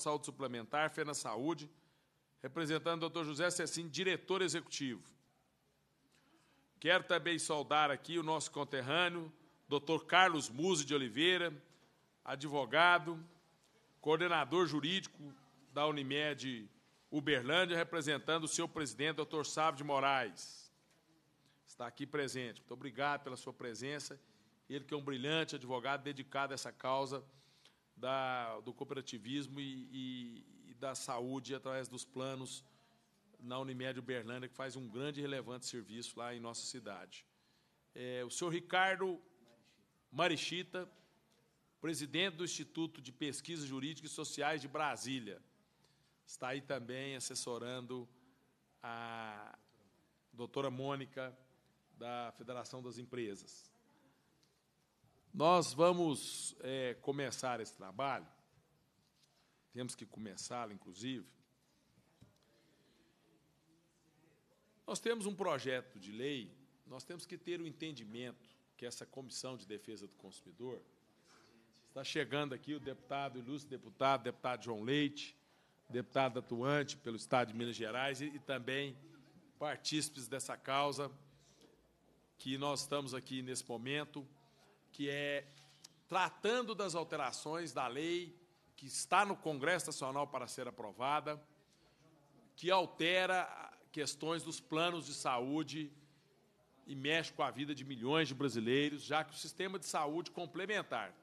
de Saúde Suplementar, Fena Saúde, representando o Dr. José Cecim, diretor executivo. Quero também saudar aqui o nosso conterrâneo, Dr. Carlos Muse de Oliveira, advogado, coordenador jurídico da Unimed Uberlândia, representando o seu presidente, doutor Sávio de Moraes. Está aqui presente. Muito obrigado pela sua presença. Ele que é um brilhante advogado dedicado a essa causa da, do cooperativismo e, e, e, da saúde através dos planos na Unimed Uberlândia, que faz um grande e relevante serviço lá em nossa cidade. É, o senhor Ricardo Marichita, presidente do Instituto de Pesquisas Jurídicas e Sociais de Brasília, está aí também assessorando a doutora Mônica, da Federação das Empresas. Nós vamos é, começar esse trabalho, temos que começá-lo, inclusive. Nós temos um projeto de lei, nós temos que ter o um entendimento que essa Comissão de Defesa do Consumidor está chegando aqui o deputado, ilustre deputado, deputado João Leite, deputado atuante pelo Estado de Minas Gerais e, e também partícipes dessa causa que nós estamos aqui nesse momento que é tratando das alterações da lei que está no Congresso Nacional para ser aprovada, que altera questões dos planos de saúde e mexe com a vida de milhões de brasileiros, já que o sistema de saúde complementar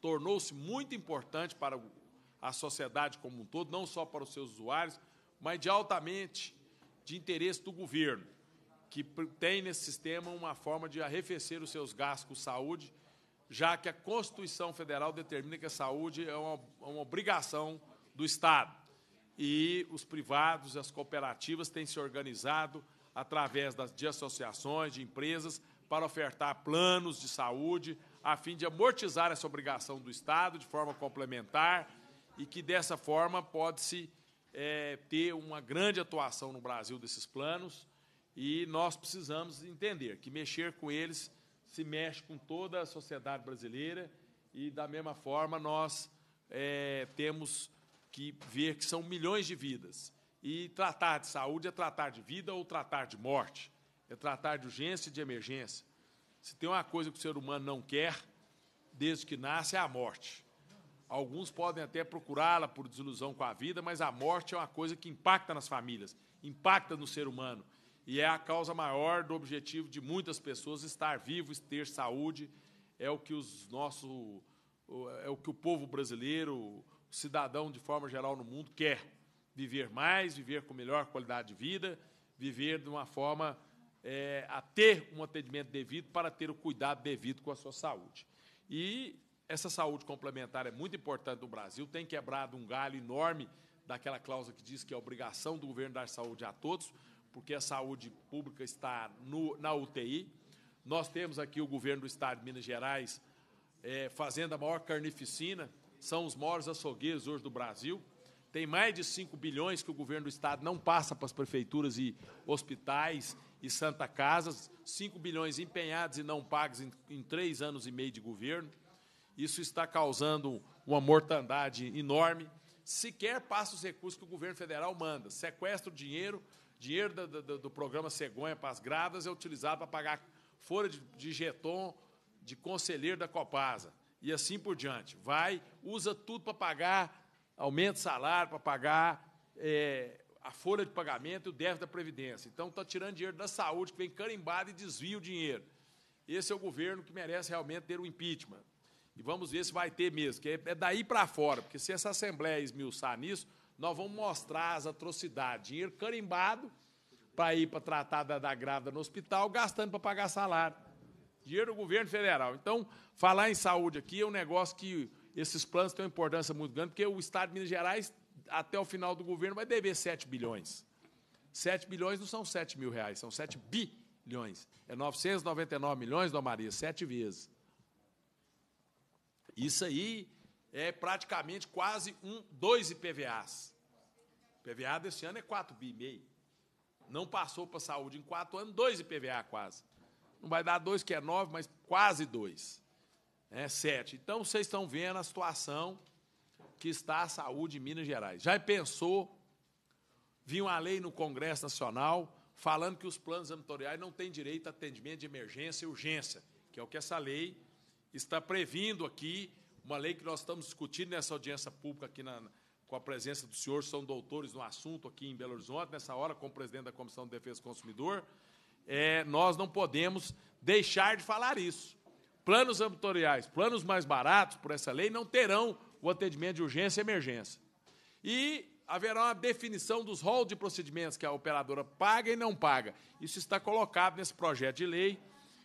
tornou-se muito importante para a sociedade como um todo, não só para os seus usuários, mas de altamente de interesse do governo, que tem nesse sistema uma forma de arrefecer os seus gastos com saúde já que a Constituição Federal determina que a saúde é uma, é uma obrigação do Estado. E os privados, as cooperativas têm se organizado através das, de associações, de empresas, para ofertar planos de saúde, a fim de amortizar essa obrigação do Estado de forma complementar e que dessa forma pode-se é, ter uma grande atuação no Brasil desses planos. E nós precisamos entender que mexer com eles se mexe com toda a sociedade brasileira e, da mesma forma, nós é, temos que ver que são milhões de vidas. E tratar de saúde é tratar de vida ou tratar de morte, é tratar de urgência e de emergência. Se tem uma coisa que o ser humano não quer, desde que nasce, é a morte. Alguns podem até procurá-la por desilusão com a vida, mas a morte é uma coisa que impacta nas famílias, impacta no ser humano, e é a causa maior do objetivo de muitas pessoas estar vivos, ter saúde. É o que os nosso, é o que o povo brasileiro, o cidadão de forma geral no mundo quer viver mais, viver com melhor qualidade de vida, viver de uma forma é, a ter um atendimento devido para ter o cuidado devido com a sua saúde. E essa saúde complementar é muito importante no Brasil, tem quebrado um galho enorme daquela cláusula que diz que é obrigação do governo dar saúde a todos, porque a saúde pública está no, na UTI. Nós temos aqui o governo do estado de Minas Gerais é, fazendo a maior carnificina, são os maiores açougueiros hoje do Brasil. Tem mais de 5 bilhões que o governo do estado não passa para as prefeituras e hospitais e Santa Casas, 5 bilhões empenhados e não pagos em, em três anos e meio de governo. Isso está causando uma mortandade enorme. Sequer passa os recursos que o governo federal manda, sequestra o dinheiro dinheiro do, do, do programa Cegonha para as grávidas é utilizado para pagar folha de, de jeton de conselheiro da Copasa e assim por diante. Vai, usa tudo para pagar aumento de salário, para pagar é, a folha de pagamento e o déficit da Previdência. Então, está tirando dinheiro da saúde, que vem carimbado e desvia o dinheiro. Esse é o governo que merece realmente ter um impeachment. E vamos ver se vai ter mesmo, que é, é daí para fora, porque se essa Assembleia esmiuçar nisso, nós vamos mostrar as atrocidades. Dinheiro carimbado para ir para tratar da, da grávida no hospital, gastando para pagar salário. Dinheiro do governo federal. Então, falar em saúde aqui é um negócio que esses planos têm uma importância muito grande, porque o Estado de Minas Gerais, até o final do governo, vai dever 7 bilhões. 7 bilhões não são 7 mil reais, são 7 bilhões. É 999 milhões, Dona Maria, sete vezes. Isso aí é praticamente quase um, dois IPVAs. IPVA desse ano é 4 bi meio. Não passou para a saúde em quatro anos, dois IPVA quase. Não vai dar dois, que é nove, mas quase dois. É sete. Então, vocês estão vendo a situação que está a saúde em Minas Gerais. Já pensou? Vinha uma lei no Congresso Nacional falando que os planos ambulatoriais não têm direito a atendimento de emergência e urgência, que é o que essa lei está previndo aqui, uma lei que nós estamos discutindo nessa audiência pública aqui na, com a presença do senhor, são doutores no assunto aqui em Belo Horizonte, nessa hora, como presidente da Comissão de Defesa do Consumidor, é, nós não podemos deixar de falar isso. Planos ambitoriais planos mais baratos, por essa lei, não terão o atendimento de urgência e emergência. E haverá uma definição dos rolos de procedimentos que a operadora paga e não paga. Isso está colocado nesse projeto de lei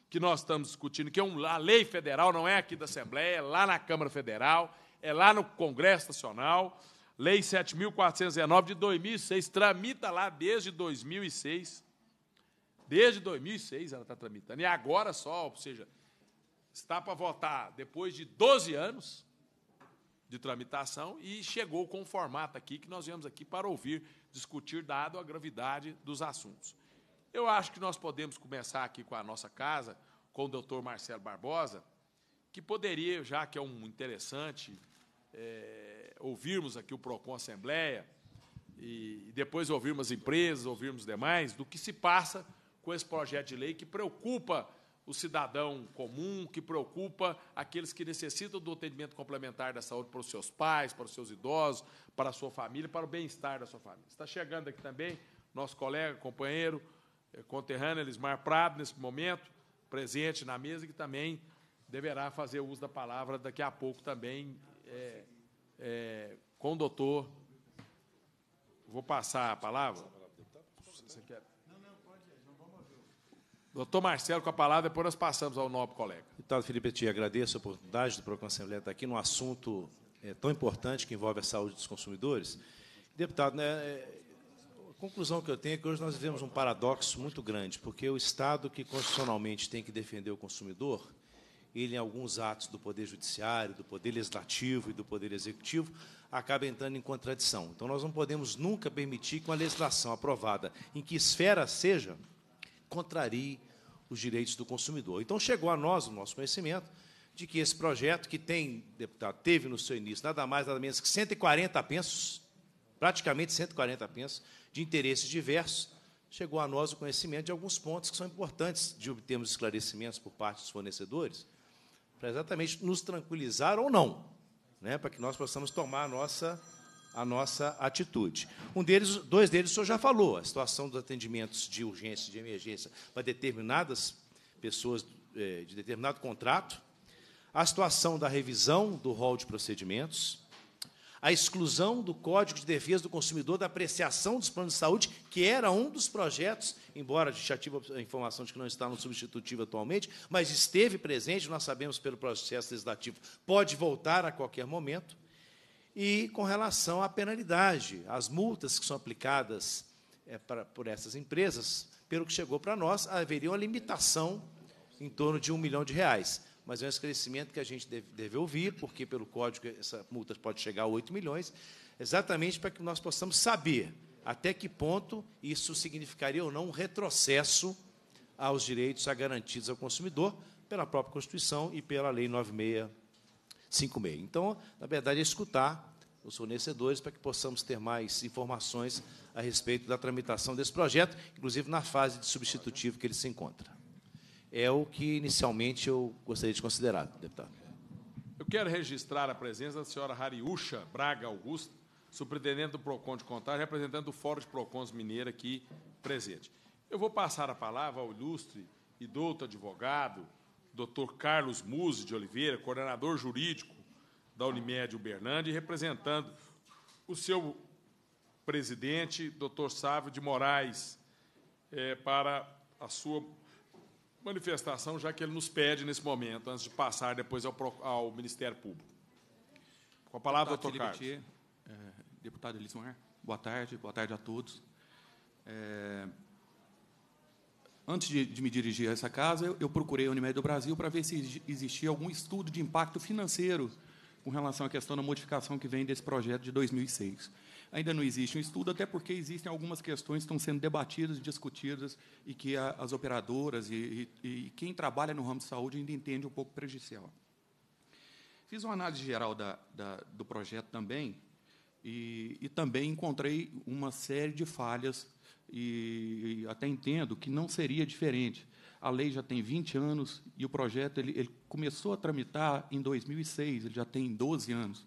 que nós estamos discutindo, que é uma lei federal, não é aqui da Assembleia, é lá na Câmara Federal, é lá no Congresso Nacional. Lei 7.419 de 2006, tramita lá desde 2006. Desde 2006 ela está tramitando. E agora só, ou seja, está para votar depois de 12 anos de tramitação e chegou com o formato aqui que nós viemos aqui para ouvir, discutir, dado a gravidade dos assuntos. Eu acho que nós podemos começar aqui com a nossa casa, com o doutor Marcelo Barbosa, que poderia, já que é um interessante é, ouvirmos aqui o PROCON Assembleia e, depois ouvirmos as empresas, ouvirmos demais, do que se passa com esse projeto de lei que preocupa o cidadão comum, que preocupa aqueles que necessitam do atendimento complementar da saúde para os seus pais, para os seus idosos, para a sua família, para o bem-estar da sua família. Está chegando aqui também nosso colega, companheiro, eh, conterrâneo Elismar Prado, nesse momento, presente na mesa, que também deverá fazer uso da palavra daqui a pouco também, é, é, com o doutor. Vou passar a palavra. Você quer? Doutor Marcelo, com a palavra, depois nós passamos ao nobre colega. Deputado Felipe Petit, agradeço a oportunidade do Procon Assembleia estar aqui num assunto é, tão importante que envolve a saúde dos consumidores. Deputado, né, é, a conclusão que eu tenho é que hoje nós vivemos um paradoxo muito grande, porque o Estado que constitucionalmente tem que defender o consumidor ele em alguns atos do Poder Judiciário, do Poder Legislativo e do Poder Executivo, acaba entrando em contradição. Então, nós não podemos nunca permitir que uma legislação aprovada, em que esfera seja, contrarie os direitos do consumidor. Então, chegou a nós, o nosso conhecimento, de que esse projeto, que tem, deputado, teve no seu início nada mais, nada menos que 140 pensos, praticamente 140 pensos, de interesses diversos, chegou a nós o conhecimento de alguns pontos que são importantes de obtermos esclarecimentos por parte dos fornecedores para exatamente nos tranquilizar ou não, né, para que nós possamos tomar a nossa, a nossa atitude. Um deles, dois deles o senhor já falou, a situação dos atendimentos de urgência, de emergência, para determinadas pessoas eh, de determinado contrato, a situação da revisão do rol de procedimentos, a exclusão do Código de Defesa do Consumidor da apreciação dos planos de saúde, que era um dos projetos, embora já tive a informação de que não está no substitutivo atualmente, mas esteve presente, nós sabemos pelo processo legislativo, pode voltar a qualquer momento. E com relação à penalidade, as multas que são aplicadas é, pra, por essas empresas, pelo que chegou para nós, haveria uma limitação em torno de um milhão de reais mas é um esclarecimento que a gente deve, deve ouvir, porque pelo código essa multa pode chegar a 8 milhões, exatamente para que nós possamos saber até que ponto isso significaria ou não um retrocesso aos direitos garantidos ao consumidor pela própria Constituição e pela Lei 9656. Então, na verdade, é escutar os fornecedores para que possamos ter mais informações a respeito da tramitação desse projeto, inclusive na fase de substitutivo que ele se encontra é o que inicialmente eu gostaria de considerar, deputado. Eu quero registrar a presença da senhora Hariúcha Braga Augusto, superintendente do PROCON de Contagem, representante do Fórum de PROCONs Mineira aqui presente. Eu vou passar a palavra ao ilustre e douto advogado, doutor Carlos Muse de Oliveira, coordenador jurídico da Unimed Uberlândia, representando o seu presidente, doutor Sávio de Moraes, é, para a sua manifestação, já que ele nos pede nesse momento, antes de passar depois ao, ao Ministério Público. Com a palavra, doutor Carlos. é, deputado Elismar, boa tarde, boa tarde a todos. É, antes de, de, me dirigir a essa casa, eu, eu procurei a Unimed do Brasil para ver se existia algum estudo de impacto financeiro com relação à questão da modificação que vem desse projeto de 2006 ainda não existe um estudo, até porque existem algumas questões que estão sendo debatidas, discutidas, e que a, as operadoras e, e, e, quem trabalha no ramo de saúde ainda entende um pouco prejudicial. Fiz uma análise geral da, da, do projeto também, e, e, também encontrei uma série de falhas, e, até entendo que não seria diferente. A lei já tem 20 anos e o projeto ele, ele começou a tramitar em 2006, ele já tem 12 anos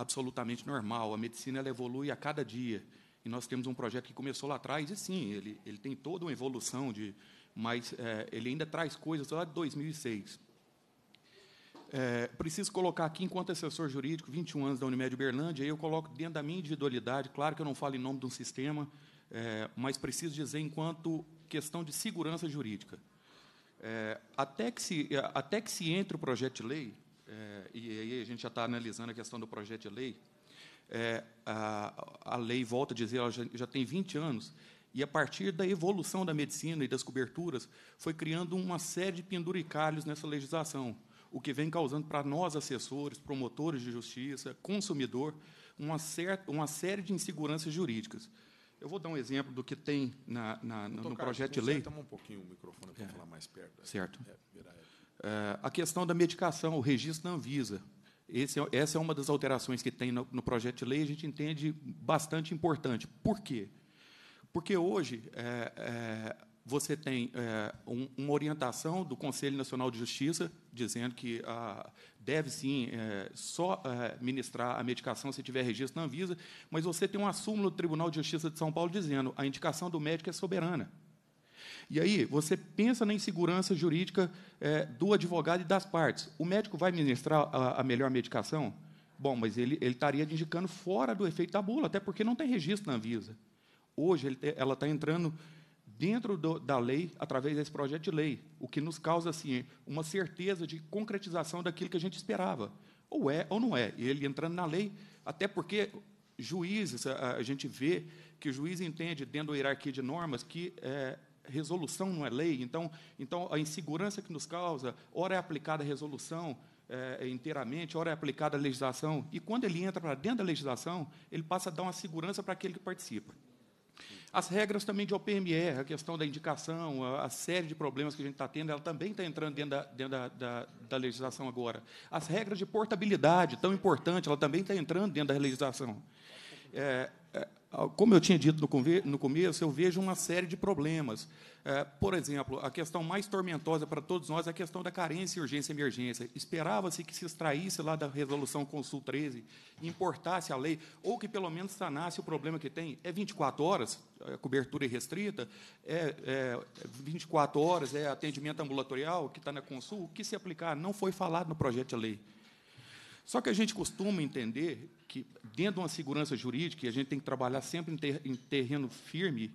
absolutamente normal. A medicina ela evolui a cada dia. E nós temos um projeto que começou lá atrás, e sim, ele, ele tem toda uma evolução, de, mas é, ele ainda traz coisas lá de 2006. É, preciso colocar aqui, enquanto assessor jurídico, 21 anos da Unimed Uberlândia, eu coloco dentro da minha individualidade, claro que eu não falo em nome de um sistema, é, mas preciso dizer enquanto questão de segurança jurídica. É, até, que se, é, até que se entre o projeto de lei, é, e aí a gente já está analisando a questão do projeto de lei, é, a, a lei, volta a dizer, ela já, já tem 20 anos, e a partir da evolução da medicina e das coberturas, foi criando uma série de penduricalhos nessa legislação, o que vem causando para nós, assessores, promotores de justiça, consumidor, uma, certa, uma série de inseguranças jurídicas. Eu vou dar um exemplo do que tem na, na, no, no projeto de lei. Toma um pouquinho o microfone para é. falar mais perto. Certo. É, eh, a questão da medicação, o registro da Anvisa. Esse, é, essa é uma das alterações que tem no, no projeto de lei, a gente entende bastante importante. Por quê? Porque hoje é, é, você tem é, um, uma orientação do Conselho Nacional de Justiça dizendo que ah, deve sim só ministrar a medicação se tiver registro na Anvisa, mas você tem uma súmula do Tribunal de Justiça de São Paulo dizendo que a indicação do médico é soberana. E aí, você pensa na insegurança jurídica é, do advogado e das partes. O médico vai ministrar a, a melhor medicação? Bom, mas ele, ele estaria indicando fora do efeito da bula, até porque não tem registro na Anvisa. Hoje, ele, ela está entrando dentro do, da lei através desse projeto de lei, o que nos causa assim, uma certeza de concretização daquilo que a gente esperava. Ou é ou não é. E ele entrando na lei, até porque juízes, a, a gente vê que o juiz entende, dentro da hierarquia de normas, que é, resolução não é lei, então, então a insegurança que nos causa, ora é aplicada a resolução é, inteiramente, ora é aplicada a legislação, e quando ele entra para dentro da legislação, ele passa a dar uma segurança para aquele que participa. As regras também de OPME, a questão da indicação, a, a, série de problemas que a gente está tendo, ela também está entrando dentro, da, dentro da, da, da, legislação agora. As regras de portabilidade, tão importante, ela também está entrando dentro da legislação. É, é ah, como eu tinha dito no, começo, eu vejo uma série de problemas. É, por exemplo, a questão mais tormentosa para todos nós é a questão da carência, urgência e emergência. Esperava-se que se extraísse lá da resolução Consul 13, importasse a lei, ou que pelo menos sanasse o problema que tem. É 24 horas, é, cobertura irrestrita, é, é 24 horas, é atendimento ambulatorial, que está na Consul, o que se aplicar não foi falado no projeto de lei. Só que a gente costuma entender que, dentro de uma segurança jurídica, e a gente tem que trabalhar sempre em, ter, em terreno firme,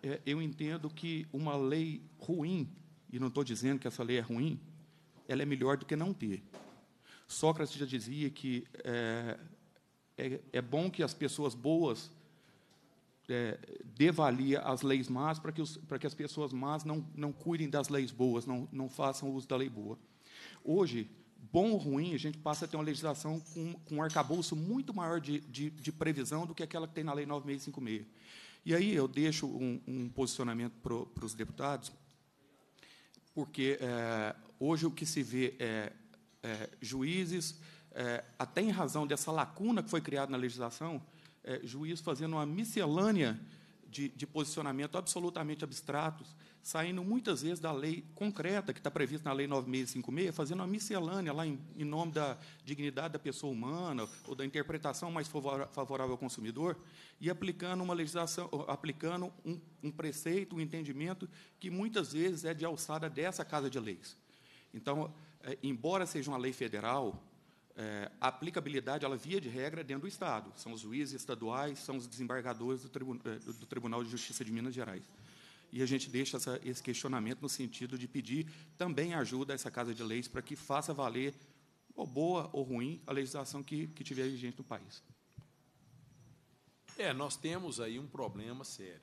é, eu entendo que uma lei ruim, e não estou dizendo que essa lei é ruim, ela é melhor do que não ter. Sócrates já dizia que é, é, é bom que as pessoas boas é, devalia as leis más para que, os, para que as pessoas más não, não cuidem das leis boas, não, não façam uso da lei boa. Hoje, bom ou ruim, a gente passa a ter uma legislação com, com um arcabouço muito maior de, de, de, previsão do que aquela que tem na Lei 9656. E aí eu deixo um, um posicionamento para os deputados, porque é, hoje o que se vê é, é juízes, é, até em razão dessa lacuna que foi criada na legislação, eh, juízes fazendo uma miscelânea de, de posicionamento absolutamente abstratos, saindo muitas vezes da lei concreta que está prevista na Lei 9656, fazendo uma miscelânea lá em, em, nome da dignidade da pessoa humana ou da interpretação mais favorável ao consumidor e aplicando uma legislação, aplicando um, um preceito, um entendimento que muitas vezes é de alçada dessa Casa de Leis. Então, é, embora seja uma lei federal, é, a aplicabilidade, ela via de regra, é dentro do Estado. São os juízes estaduais, são os desembargadores do, tribun é, do Tribunal de Justiça de Minas Gerais e a gente deixa essa, esse questionamento no sentido de pedir também ajuda a essa Casa de Leis para que faça valer, ou boa ou ruim, a legislação que, que tiver vigente no país. É, nós temos aí um problema sério.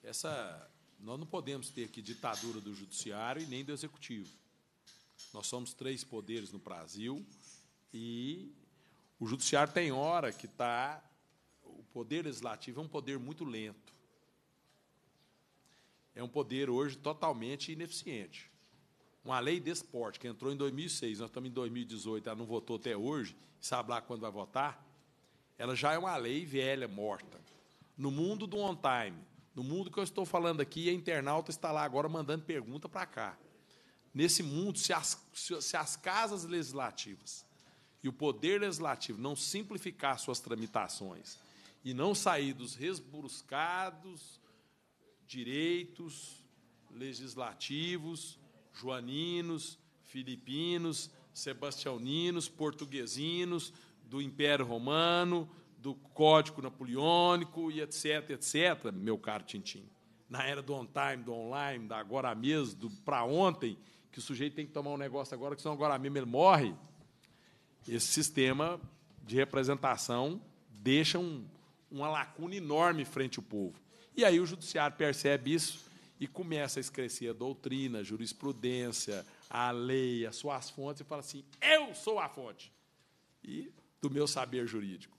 Essa, nós não podemos ter aqui ditadura do judiciário e nem do executivo. Nós somos três poderes no Brasil e o judiciário tem hora que está. O poder legislativo é um poder muito lento é um poder hoje totalmente ineficiente. Uma lei desse porte, que entrou em 2006, nós estamos em 2018, ela não votou até hoje, sabe lá quando vai votar, ela já é uma lei velha, morta. No mundo do on-time, no mundo que eu estou falando aqui, a internauta está lá agora mandando pergunta para cá. Nesse mundo, se as, se as casas legislativas e o poder legislativo não simplificar suas tramitações e não sair dos resbruscados, direitos legislativos, joaninos, filipinos, sebastianinos, portuguesinos, do Império Romano, do Código Napoleônico e etc, etc, meu caro Tintim. Na era do on time, do online, da agora mesmo, do para ontem, que o sujeito tem que tomar um negócio agora, que senão agora mesmo ele morre. Esse sistema de representação deixa um, uma lacuna enorme frente ao povo. E aí o judiciário percebe isso e começa a escrever a doutrina, a jurisprudência, a lei, as suas fontes, e fala assim: eu sou a fonte e do meu saber jurídico.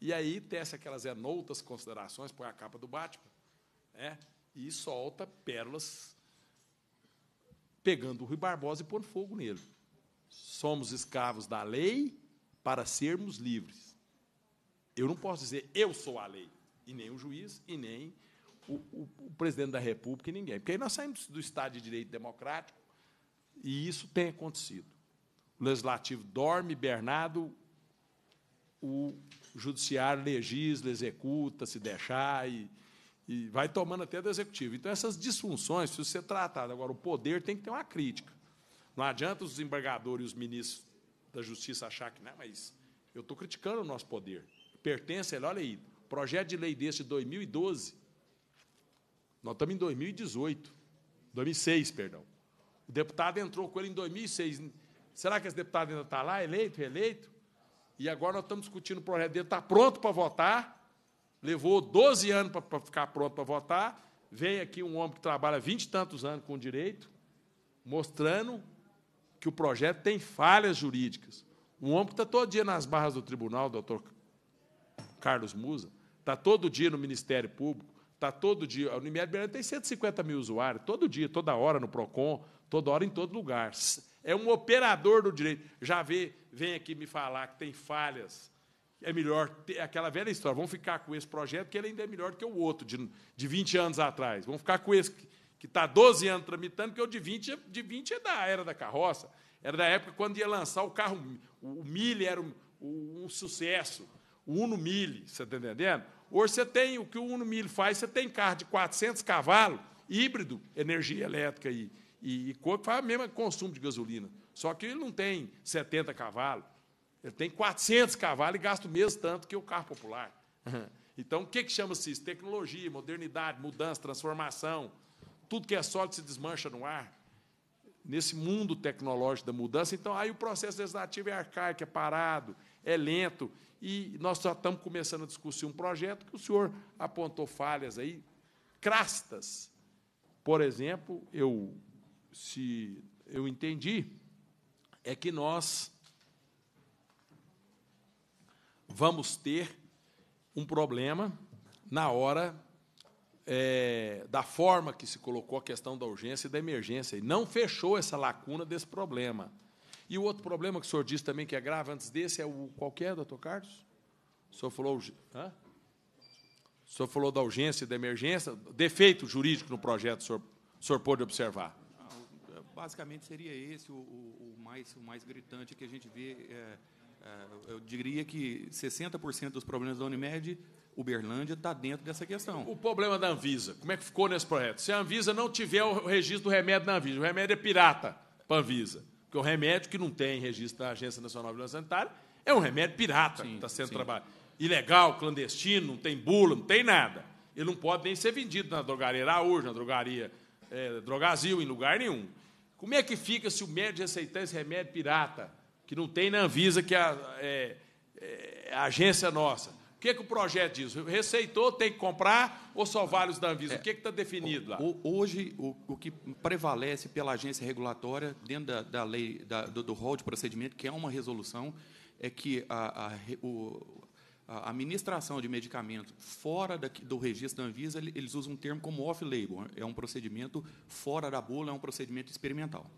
E aí tece aquelas enoutas considerações, põe a capa do Batman, né? e solta pérolas pegando o Rui Barbosa e pondo fogo nele. Somos escravos da lei para sermos livres. Eu não posso dizer eu sou a lei e nem o juiz, e nem o, o, o presidente da República, e ninguém. Porque aí nós saímos do Estado de Direito Democrático e isso tem acontecido. O legislativo dorme, Bernardo, o judiciário legisla, executa, se deixar e, e vai tomando até do executivo. Então, essas disfunções precisam ser tratadas. Agora, o poder tem que ter uma crítica. Não adianta os desembargadores e os ministros da Justiça achar que, não, mas eu estou criticando o nosso poder. Pertence, ele, olha aí, Projeto de lei desse de 2012, nós estamos em 2018, 2006, perdão. O deputado entrou com ele em 2006. Será que esse deputado ainda está lá, eleito, reeleito? E agora nós estamos discutindo o projeto dele, está pronto para votar, levou 12 anos para, ficar pronto para votar, vem aqui um homem que trabalha 20 e tantos anos com direito, mostrando que o projeto tem falhas jurídicas. Um homem que está todo dia nas barras do tribunal, doutor Carlos Musa, Está todo dia no Ministério Público, está todo dia. A Unimed Berlândia tem 150 mil usuários, todo dia, toda hora no PROCON, toda hora em todo lugar. É um operador do direito. Já vê, vem aqui me falar que tem falhas. É melhor ter aquela velha história. Vamos ficar com esse projeto, que ele ainda é melhor que o outro, de, de 20 anos atrás. Vamos ficar com esse que está 12 anos tramitando, que é o de 20, de 20 é da era da carroça. Era da época quando ia lançar o carro. O milha era um, um sucesso o Uno Mille, você está entendendo? Hoje você tem, o que o Uno Mille faz, você tem carro de 400 cavalos, híbrido, energia elétrica e, e, e coco, faz o mesmo consumo de gasolina. Só que ele não tem 70 cavalos, ele tem 400 cavalos e gasta o mesmo tanto que o carro popular. Então, o que, que chama-se isso? Tecnologia, modernidade, mudança, transformação. Tudo que é sólido se desmancha no ar. Nesse mundo tecnológico da mudança, então, aí o processo legislativo é arcaico, é parado, é lento e nós já estamos começando a discutir um projeto que o senhor apontou falhas aí, crastas. Por exemplo, eu, se eu entendi, é que nós vamos ter um problema na hora é, da forma que se colocou a questão da urgência e da emergência. E não fechou essa lacuna desse problema. E o outro problema que o senhor disse também que é grave antes desse é o qualquer, doutor Carlos? O senhor falou. Hã? O senhor falou da urgência e da emergência. Defeito jurídico no projeto, o senhor, o senhor pôde observar? Ah, basicamente seria esse o, o, o mais, o mais gritante que a gente vê. É, é, eu diria que 60% dos problemas da Unimed Uberlândia está dentro dessa questão. O problema da Anvisa, como é que ficou nesse projeto? Se a Anvisa não tiver o registro do remédio na Anvisa, o remédio é pirata para a Anvisa. Porque o remédio que não tem registro da Agência Nacional de Vigilância Sanitária é um remédio pirata, sim, que está sendo trabalhado. Ilegal, clandestino, não tem bula, não tem nada. Ele não pode nem ser vendido na drogaria Araújo, na drogaria é, Drogazil, em lugar nenhum. Como é que fica se o médico receitar esse remédio pirata, que não tem na Anvisa, que é a, é, é, a agência nossa? que, que o projeto diz? Receitou, tem que comprar ou só vale os da Anvisa? É, o que está definido lá? Hoje, o, o, que prevalece pela agência regulatória, dentro da, da lei, da, do, do rol de procedimento, que é uma resolução, é que a, a, o, a administração de medicamento fora da, do registro da Anvisa, eles usam um termo como off-label, é um procedimento fora da bula, é um procedimento experimental.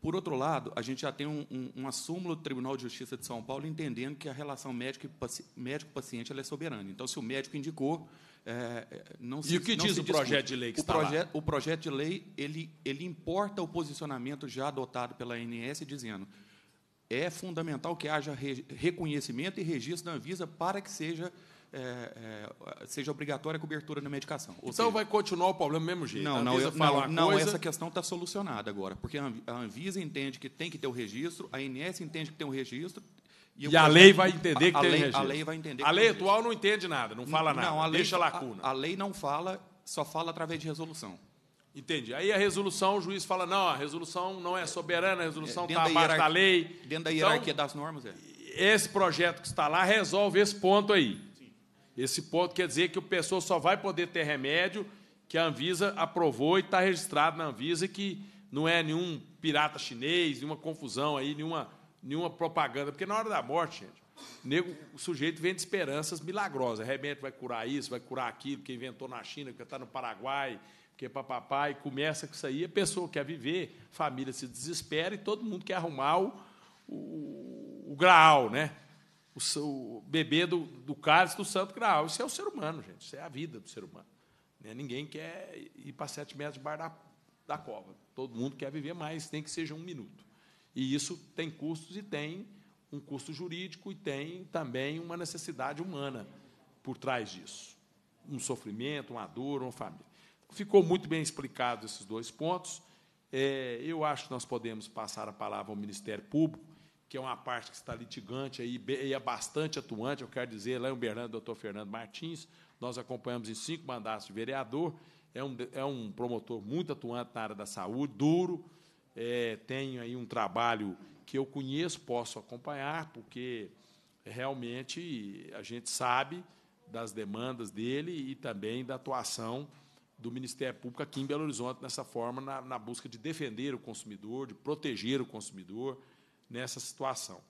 Por outro lado, a gente já tem um, um, do Tribunal de Justiça de São Paulo entendendo que a relação médico-paciente médico é soberana. Então, se o médico indicou, é, é não se E o que diz o discute. projeto de lei que o está proje lá? O projeto de lei ele, ele importa o posicionamento já adotado pela ANS, dizendo é fundamental que haja re reconhecimento e registro da Anvisa para que seja é, é, seja obrigatória a cobertura na medicação. Ou então seja, vai continuar o problema do mesmo jeito. Não, não, eu, não, não essa questão está solucionada agora, porque a Anvisa entende que tem que ter o registro, a INS entende que tem o registro. E, e a é lei vai entender que a tem lei, registro. A lei vai entender. A lei atual não entende nada, não fala não, nada, não, a lei, deixa lacuna. A, a lei não fala, só fala através de resolução. Entende? Aí a resolução, o juiz fala: não, a resolução não é soberana, a resolução está é, tá abaixo da, da lei. Dentro da então, hierarquia então, das normas, é. Esse projeto que está lá resolve esse ponto aí. Esse ponto quer dizer que o pessoa só vai poder ter remédio que a Anvisa aprovou e está registrado na Anvisa que não é nenhum pirata chinês, nenhuma confusão aí, nenhuma, nenhuma propaganda. Porque na hora da morte, gente, o, nego, o sujeito vende esperanças milagrosas. Remédio vai curar isso, vai curar aquilo, que inventou na China, que está no Paraguai, porque papapá, e começa com isso aí, a pessoa quer viver, a família se desespera e todo mundo quer arrumar o, o, o graal, né? o, bebê do, do cálice do santo graal. Isso é o ser humano, gente. Isso é a vida do ser humano. Né? Ninguém quer ir para sete metros debaixo da, da cova. Todo mundo quer viver, mas tem que seja um minuto. E isso tem custos e tem um custo jurídico e tem também uma necessidade humana por trás disso. Um sofrimento, uma dor, uma família. Ficou muito bem explicado esses dois pontos. É, eu acho que nós podemos passar a palavra ao Ministério Público que é uma parte que está litigante aí, e é, é bastante atuante, eu quero dizer, lá em Uberlândia, doutor Fernando Martins, nós acompanhamos em cinco mandatos de vereador, é um, é um promotor muito atuante na área da saúde, duro, é, tem aí um trabalho que eu conheço, posso acompanhar, porque realmente a gente sabe das demandas dele e também da atuação do Ministério Público aqui em Belo Horizonte, nessa forma, na, na busca de defender o consumidor, de proteger o consumidor, nessa situação.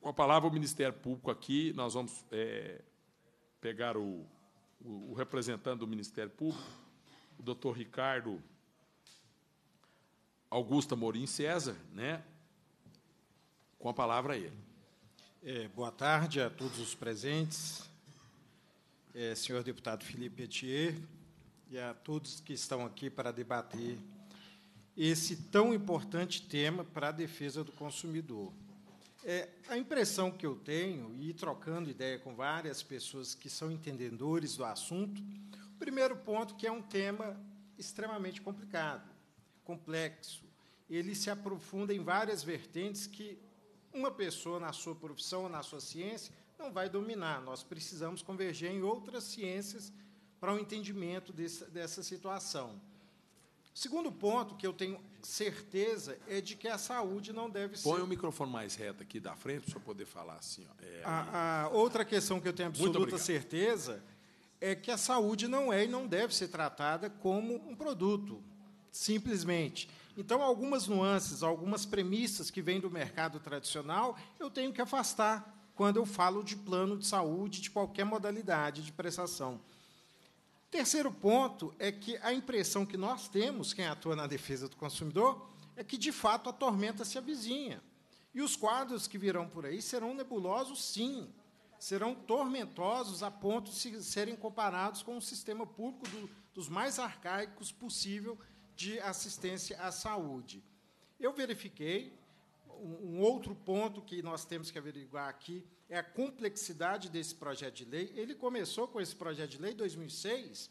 Com a palavra, o Ministério Público aqui, nós vamos é, pegar o, o, o, representante do Ministério Público, o doutor Ricardo Augusto Morim César, né? com a palavra a ele. É, boa tarde a todos os presentes, é, senhor deputado Felipe Etier, e a todos que estão aqui para debater esse tão importante tema para a defesa do consumidor. É, a impressão que eu tenho, e trocando ideia com várias pessoas que são entendedores do assunto, o primeiro ponto que é um tema extremamente complicado, complexo. Ele se aprofunda em várias vertentes que uma pessoa na sua profissão, na sua ciência, não vai dominar. Nós precisamos converger em outras ciências para o um entendimento desse, dessa situação. Segundo ponto que eu tenho certeza é de que a saúde não deve Põe ser. Põe o microfone mais reto aqui da frente para senhor poder falar assim. Ó. É... A, a outra questão que eu tenho absoluta certeza é que a saúde não é e não deve ser tratada como um produto, simplesmente. Então, algumas nuances, algumas premissas que vêm do mercado tradicional, eu tenho que afastar quando eu falo de plano de saúde de qualquer modalidade de prestação. Terceiro ponto é que a impressão que nós temos, quem atua na defesa do consumidor, é que de fato a tormenta se avizinha E os quadros que virão por aí serão nebulosos, sim, serão tormentosos a ponto de serem comparados com o um sistema público do, dos mais arcaicos possível de assistência à saúde. Eu verifiquei um, um outro ponto que nós temos que averiguar aqui é a complexidade desse projeto de lei. Ele começou com esse projeto de lei em 2006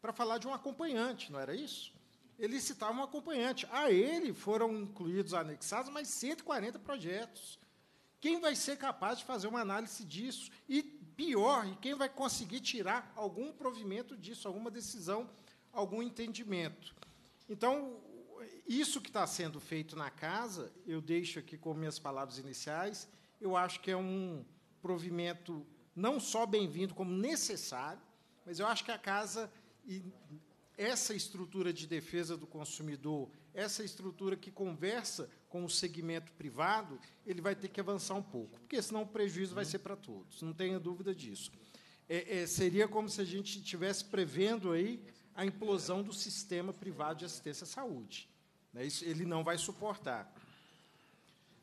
para falar de um acompanhante, não era isso? Ele citava um acompanhante. A ele foram incluídos, anexados, mais 140 projetos. Quem vai ser capaz de fazer uma análise disso? E pior, e quem vai conseguir tirar algum provimento disso, alguma decisão, algum entendimento? Então, isso que está sendo feito na casa, eu deixo aqui com minhas palavras iniciais, eu acho que é um, provimento não só bem-vindo, como necessário, mas eu acho que a casa e essa estrutura de defesa do consumidor, essa estrutura que conversa com o segmento privado, ele vai ter que avançar um pouco, porque senão o prejuízo vai uhum. ser para todos, não tenha dúvida disso. É, é, seria como se a gente estivesse prevendo aí a implosão do sistema privado de assistência à saúde. Né? Isso ele não vai suportar.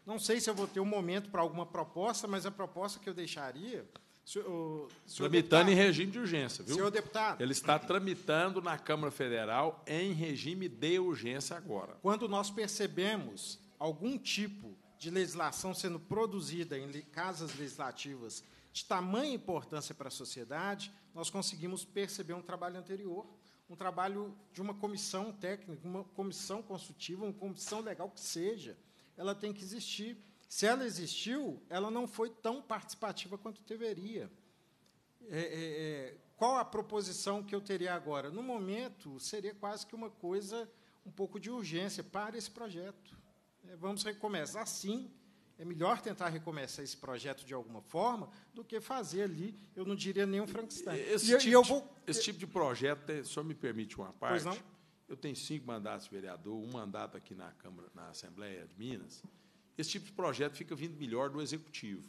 Não sei se eu vou ter um momento para alguma proposta, mas a proposta que eu deixaria. Senhor, senhor tramitando deputado, em regime de urgência, viu? Senhor deputado. Ele está tramitando na Câmara Federal em regime de urgência agora. Quando nós percebemos algum tipo de legislação sendo produzida em casas legislativas de tamanha importância para a sociedade, nós conseguimos perceber um trabalho anterior um trabalho de uma comissão técnica, uma comissão consultiva, uma comissão legal que seja, ela tem que existir. Se ela existiu, ela não foi tão participativa quanto deveria. É, é, é, qual a proposição que eu teria agora? No momento, seria quase que uma coisa, um pouco de urgência para esse projeto. É, vamos recomeçar sim. É melhor tentar recomeçar esse projeto de alguma forma do que fazer ali, eu não diria nenhum Frankenstein. Esse, e, tipo, eu vou, esse tipo de projeto, é, só me permite uma parte, eu tenho cinco mandatos de vereador, um mandato aqui na Câmara, na Assembleia de Minas. Esse tipo de projeto fica vindo melhor do Executivo,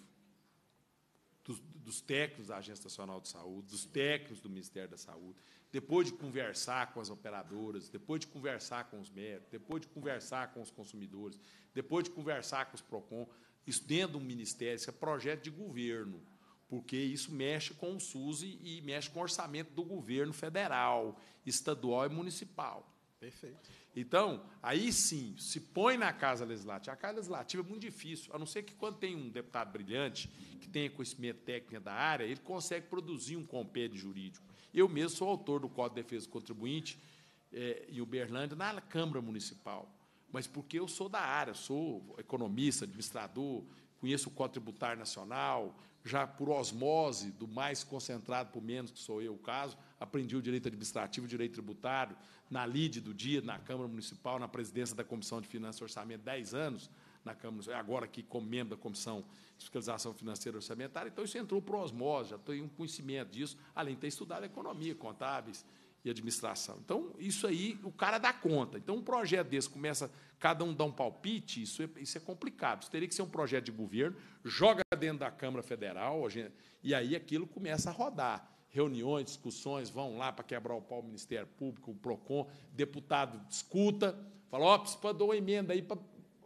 dos, dos técnicos da Agência Nacional de Saúde, dos técnicos do Ministério da Saúde. Depois de conversar com as operadoras, depois de conversar com os médicos, depois de conversar com os consumidores, depois de conversar com os PROCON, isso dentro do Ministério, isso é projeto de governo porque isso mexe com o SUS e mexe com o orçamento do governo federal, estadual e municipal. Perfeito. Então, aí sim, se põe na Casa Legislativa. A Casa Legislativa é muito difícil, a não ser que quando tem um deputado brilhante, que tenha conhecimento técnico da área, ele consegue produzir um compêndio jurídico. Eu mesmo sou autor do Código de Defesa do Contribuinte é, eh, em Uberlândia, na Câmara Municipal. Mas porque eu sou da área, sou economista, administrador, conheço o Código Tributário Nacional, já por osmose, do mais concentrado para o menos, que sou eu o caso, aprendi o direito administrativo, o direito tributário, na LIDE do dia, na Câmara Municipal, na presidência da Comissão de Finanças e Orçamento, 10 anos, na Câmara agora aqui como membro da Comissão de Fiscalização Financeira e Orçamentária, então isso entrou por osmose, já tenho um conhecimento disso, além de ter estudado economia, contábeis, e administração. Então, isso aí o cara dá conta. Então, um projeto desse começa, cada um dá um palpite, isso é, isso é complicado. Isso teria que ser um projeto de governo, joga dentro da Câmara Federal, e aí aquilo começa a rodar. Reuniões, discussões, vão lá para quebrar o pau o Ministério Público, o PROCON, deputado discuta, fala, ó, oh, uma emenda aí para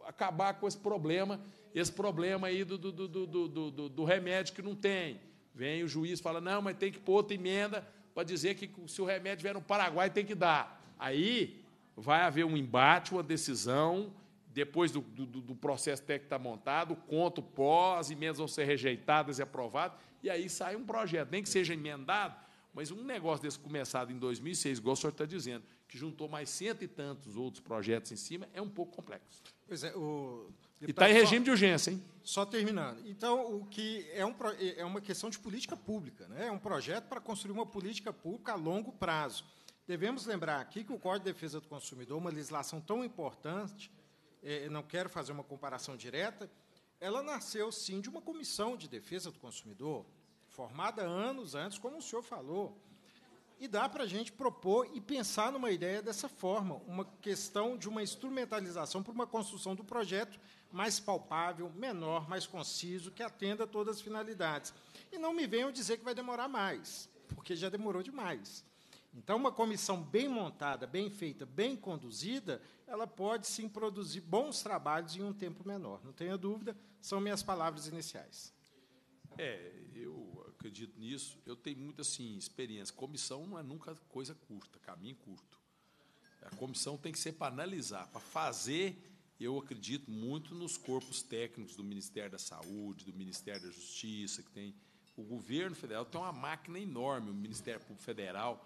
acabar com esse problema, esse problema aí do, do, do, do, do, do remédio que não tem. Vem o juiz fala, não, mas tem que pôr outra emenda, para dizer que se o remédio vier no Paraguai tem que dar. Aí vai haver um embate, uma decisão, depois do, do, do processo técnico estar tá montado, conto pós as emendas vão ser rejeitadas e aprovadas, e aí sai um projeto, nem que seja emendado, mas um negócio desse começado em 2006, igual o senhor está dizendo, que juntou mais cento e tantos outros projetos em cima, é um pouco complexo. Pois é, o e está em regime de urgência, hein? Só terminando. Então, o que é, um, é uma questão de política pública, né? é um projeto para construir uma política pública a longo prazo. Devemos lembrar aqui que o Código de Defesa do Consumidor, uma legislação tão importante, é, não quero fazer uma comparação direta, ela nasceu, sim, de uma comissão de defesa do consumidor, formada anos antes, como o senhor falou. E dá para a gente propor e pensar numa ideia dessa forma, uma questão de uma instrumentalização para uma construção do projeto mais palpável, menor, mais conciso, que atenda a todas as finalidades. E não me venham dizer que vai demorar mais, porque já demorou demais. Então, uma comissão bem montada, bem feita, bem conduzida, ela pode sim produzir bons trabalhos em um tempo menor. Não tenha dúvida, são minhas palavras iniciais. É, eu acredito nisso. Eu tenho muita assim, experiência. Comissão não é nunca coisa curta, caminho curto. A comissão tem que ser para analisar, para fazer eu acredito muito nos corpos técnicos do Ministério da Saúde, do Ministério da Justiça, que tem. O governo federal tem uma máquina enorme, o Ministério Público Federal,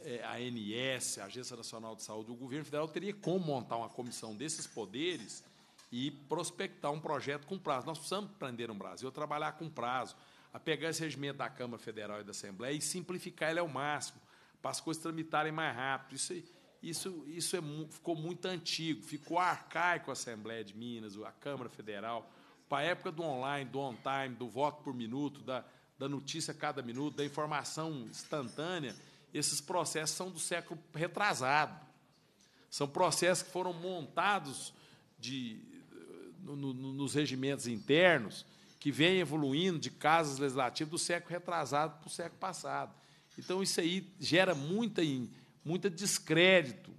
é, a ANS, a Agência Nacional de Saúde. O governo federal teria como montar uma comissão desses poderes e prospectar um projeto com prazo. Nós precisamos prender um Brasil, a trabalhar com prazo, a pegar esse regimento da Câmara Federal e da Assembleia e simplificar ele ao máximo, para as coisas tramitarem mais rápido. Isso aí isso, isso é, ficou muito antigo, ficou arcaico a Assembleia de Minas, a Câmara Federal. Para a época do online, do on-time, do voto por minuto, da, da notícia a cada minuto, da informação instantânea, esses processos são do século retrasado. São processos que foram montados de, no, no, nos regimentos internos, que vêm evoluindo de casas legislativas do século retrasado para o século passado. Então, isso aí gera muita muito descrédito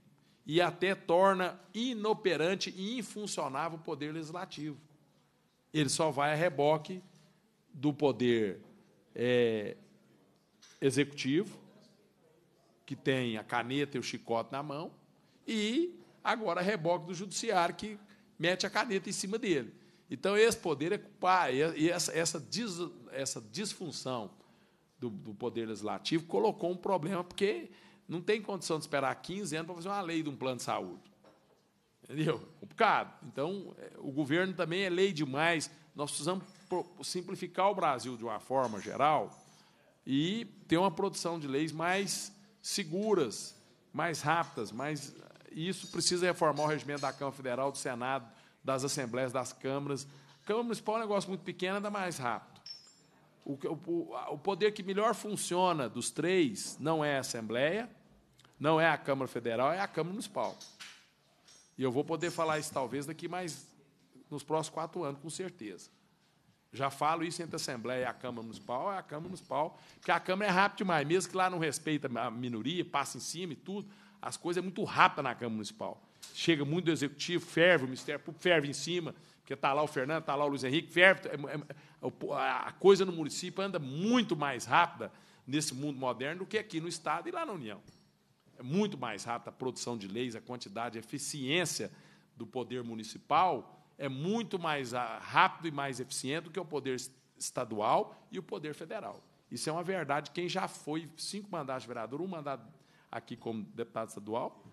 e até torna inoperante e infuncionável o poder legislativo. Ele só vai a reboque do poder é, executivo, que tem a caneta e o chicote na mão, e agora a reboque do judiciário, que mete a caneta em cima dele. Então, esse poder é culpado, e essa, essa, dis, essa disfunção do, do poder legislativo colocou um problema, porque não tem condição de esperar 15 anos para fazer uma lei de um plano de saúde. Entendeu? Complicado. Então, é, o governo também é lei demais. Nós precisamos simplificar o Brasil de uma forma geral e ter uma produção de leis mais seguras, mais rápidas, mais isso precisa reformar o regimento da Câmara Federal, do Senado, das Assembleias, das Câmaras. Câmara Municipal é um negócio muito pequeno, anda mais rápido. O, o poder que melhor funciona dos três não é a Assembleia, não é a Câmara Federal, é a Câmara Municipal. E eu vou poder falar isso talvez daqui mais nos próximos quatro anos, com certeza. Já falo isso entre a Assembleia e a Câmara Municipal, é a Câmara Municipal, porque a Câmara é rápida demais, mesmo que lá não respeita a minoria, passa em cima e tudo, as coisas é muito rápida na Câmara Municipal. Chega muito do Executivo, ferve o Ministério Público, ferve em cima, porque está lá o Fernando, está lá o Luiz Henrique, ferve, é, é, é, a coisa no município anda muito mais rápida nesse mundo moderno do que aqui no Estado e lá na União é muito mais rápida a produção de leis, a quantidade, a eficiência do poder municipal é muito mais ah, rápido e mais eficiente do que o poder estadual e o poder federal. Isso é uma verdade. Quem já foi cinco mandatos de vereador, um mandato aqui como deputado estadual,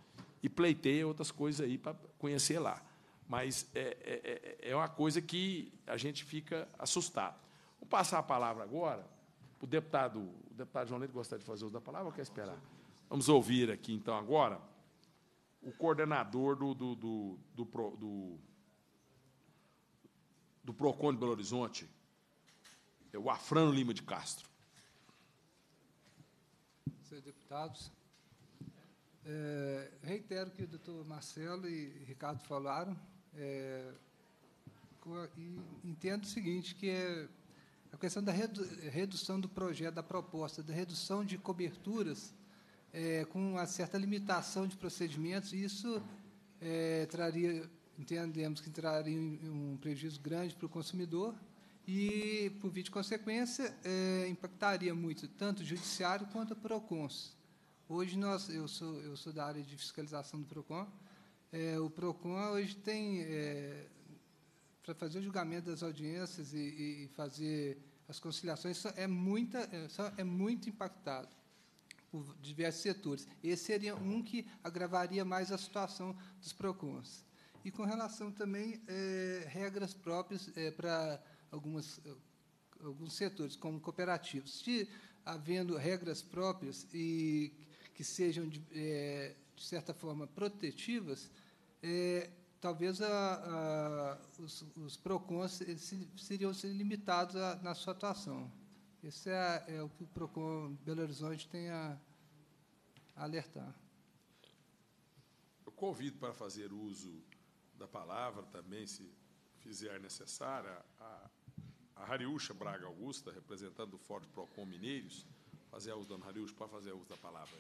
e pleiteia outras coisas aí para conhecer lá. Mas é, é, é, é uma coisa que a gente fica assustado. Vou passar a palavra agora para o deputado. O deputado João Leite gostaria de fazer uso da palavra ou quer esperar? Vamos ouvir aqui, então, agora, o coordenador do, do, do, do, do, do PROCON de Belo Horizonte, é o Afrano Lima de Castro. Senhores deputados, é, reitero o que o doutor Marcelo e Ricardo falaram, é, e entendo o seguinte, que é a questão da redução do projeto, da proposta, da redução de coberturas é, com uma certa limitação de procedimentos, e isso é, traria, entendemos que traria um prejuízo grande para o consumidor e, por via de consequência, é, impactaria muito tanto o judiciário quanto o PROCONS. Hoje nós, eu sou eu sou da área de fiscalização do Procon. É, o Procon hoje tem é, para fazer o julgamento das audiências e, e fazer as conciliações é muita é, é muito impactado por diversos setores. Esse seria um que agravaria mais a situação dos PROCONs. E com relação também é, regras próprias é, para algumas, eh, alguns setores, como cooperativos. Se havendo regras próprias e que sejam, de, é, de certa forma, protetivas, talvez a, a, os, os PROCONs seriam limitados a, na sua atuação. Isso é, é o que o PROCON Belo Horizonte tem a, alertar. Eu convido para fazer uso da palavra também, se fizer necessária, a, a Hariúcha Braga Augusta, representante do Forte Procon Mineiros, fazer uso, dona Hariúcha, para fazer uso da palavra.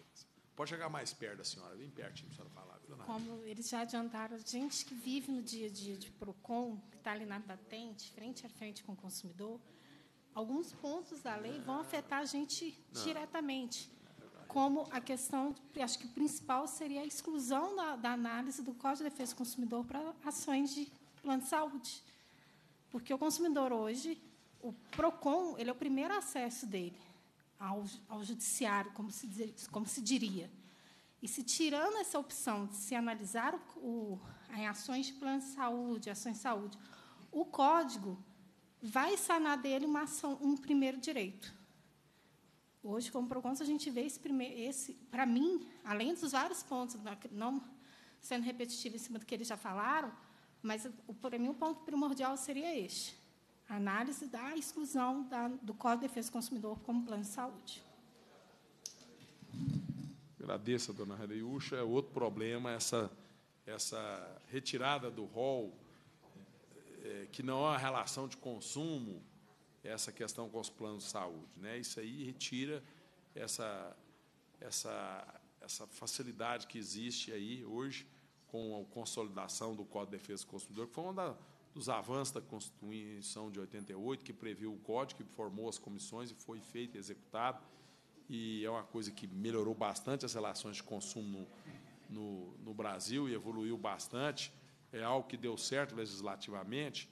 Pode chegar mais perto da senhora, bem pertinho para a senhora falar. Dona Como eles já adiantaram, a gente que vive no dia a dia de Procon, que está ali na patente, frente a frente com o consumidor, alguns pontos da lei vão afetar a gente Não. diretamente. Como a questão, acho que o principal seria a exclusão da, da análise do Código de Defesa do Consumidor para ações de plano de saúde. Porque o consumidor hoje, o PROCON, ele é o primeiro acesso dele ao, ao judiciário, como se, como se diria. E se tirando essa opção de se analisar o, o, em ações de plano de saúde, ações de saúde, o código vai sanar dele uma ação, um primeiro direito. Hoje, como Proconsul, a gente vê esse, primeiro, esse para mim, além dos vários pontos, né, não sendo repetitivo em cima do que eles já falaram, mas para mim o ponto primordial seria este: a análise da exclusão da, do Código de Defesa do Consumidor como plano de saúde. Agradeço, dona Reiúcha. É outro problema essa essa retirada do rol é, que não há relação de consumo, essa questão com os planos de saúde. Né? Isso aí retira essa, essa, essa facilidade que existe aí hoje com a consolidação do Código de Defesa do Consumidor, que foi um dos avanços da Constituição de 88, que previu o Código, que formou as comissões e foi feito e executado. E é uma coisa que melhorou bastante as relações de consumo no, no, no Brasil e evoluiu bastante é algo que deu certo legislativamente,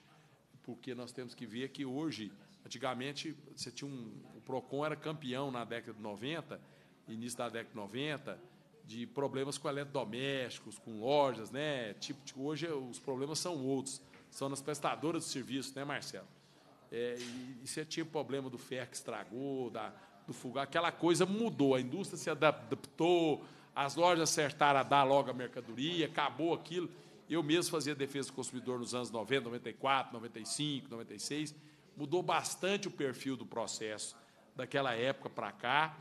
porque nós temos que ver que hoje, antigamente, você tinha um, o PROCON era campeão na década de 90, início da década de 90, de problemas com eletrodomésticos, com lojas, né? Tipo, tipo, hoje os problemas são outros, são nas prestadoras de serviço, né, Marcelo? É, e, e você tinha o problema do ferro que estragou, da, do fogão, aquela coisa mudou, a indústria se adaptou, as lojas acertaram a dar logo a mercadoria, acabou aquilo. Eu mesmo fazia defesa do consumidor nos anos 90, 94, 95, 96. Mudou bastante o perfil do processo daquela época para cá.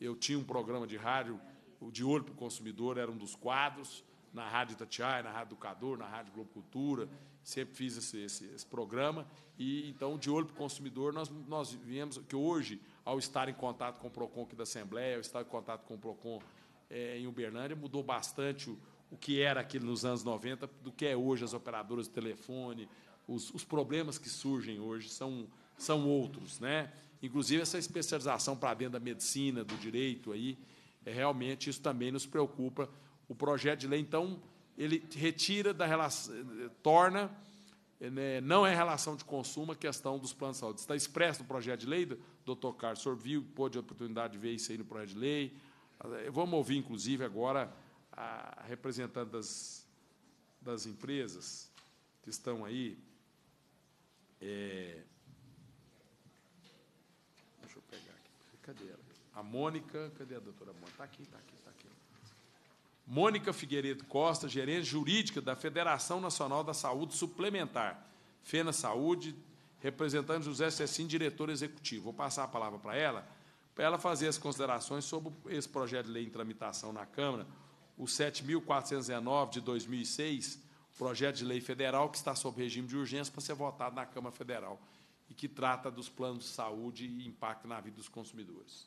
Eu tinha um programa de rádio, o De Olho para o Consumidor era um dos quadros, na Rádio Itatiaia, na Rádio Educador, na Rádio Globo Cultura. Sempre fiz esse, esse, esse programa. E, então, De Olho para o Consumidor, nós, nós viemos que hoje, ao estar em contato com o PROCON aqui da Assembleia, ao estar em contato com o PROCON é, em Uberlândia, mudou bastante o o que era aquilo nos anos 90 do que é hoje as operadoras de telefone, os, os problemas que surgem hoje são, são outros, né? Inclusive essa especialização para dentro da medicina, do direito aí, é, realmente isso também nos preocupa. O projeto de lei então ele retira da relação, torna né, não é relação de consumo a é questão dos planos de saúde. Está expresso no projeto de lei, doutor Carlos, o senhor viu, pôde a oportunidade de ver isso aí no projeto de lei. Vamos ouvir, inclusive, agora a, representante das, das empresas que estão aí. É, deixa eu pegar aqui. Cadê ela? A Mônica, cadê a doutora Mônica? Está aqui, está aqui, está aqui. Mônica Figueiredo Costa, gerente jurídica da Federação Nacional da Saúde Suplementar, FENA Saúde, representante José Cecim, diretor executivo. Vou passar a palavra para ela, para ela fazer as considerações sobre esse projeto de lei em tramitação na Câmara, o 7.419 de 2006, projeto de lei federal que está sob regime de urgência para ser votado na Câmara Federal e que trata dos planos de saúde e impacto na vida dos consumidores.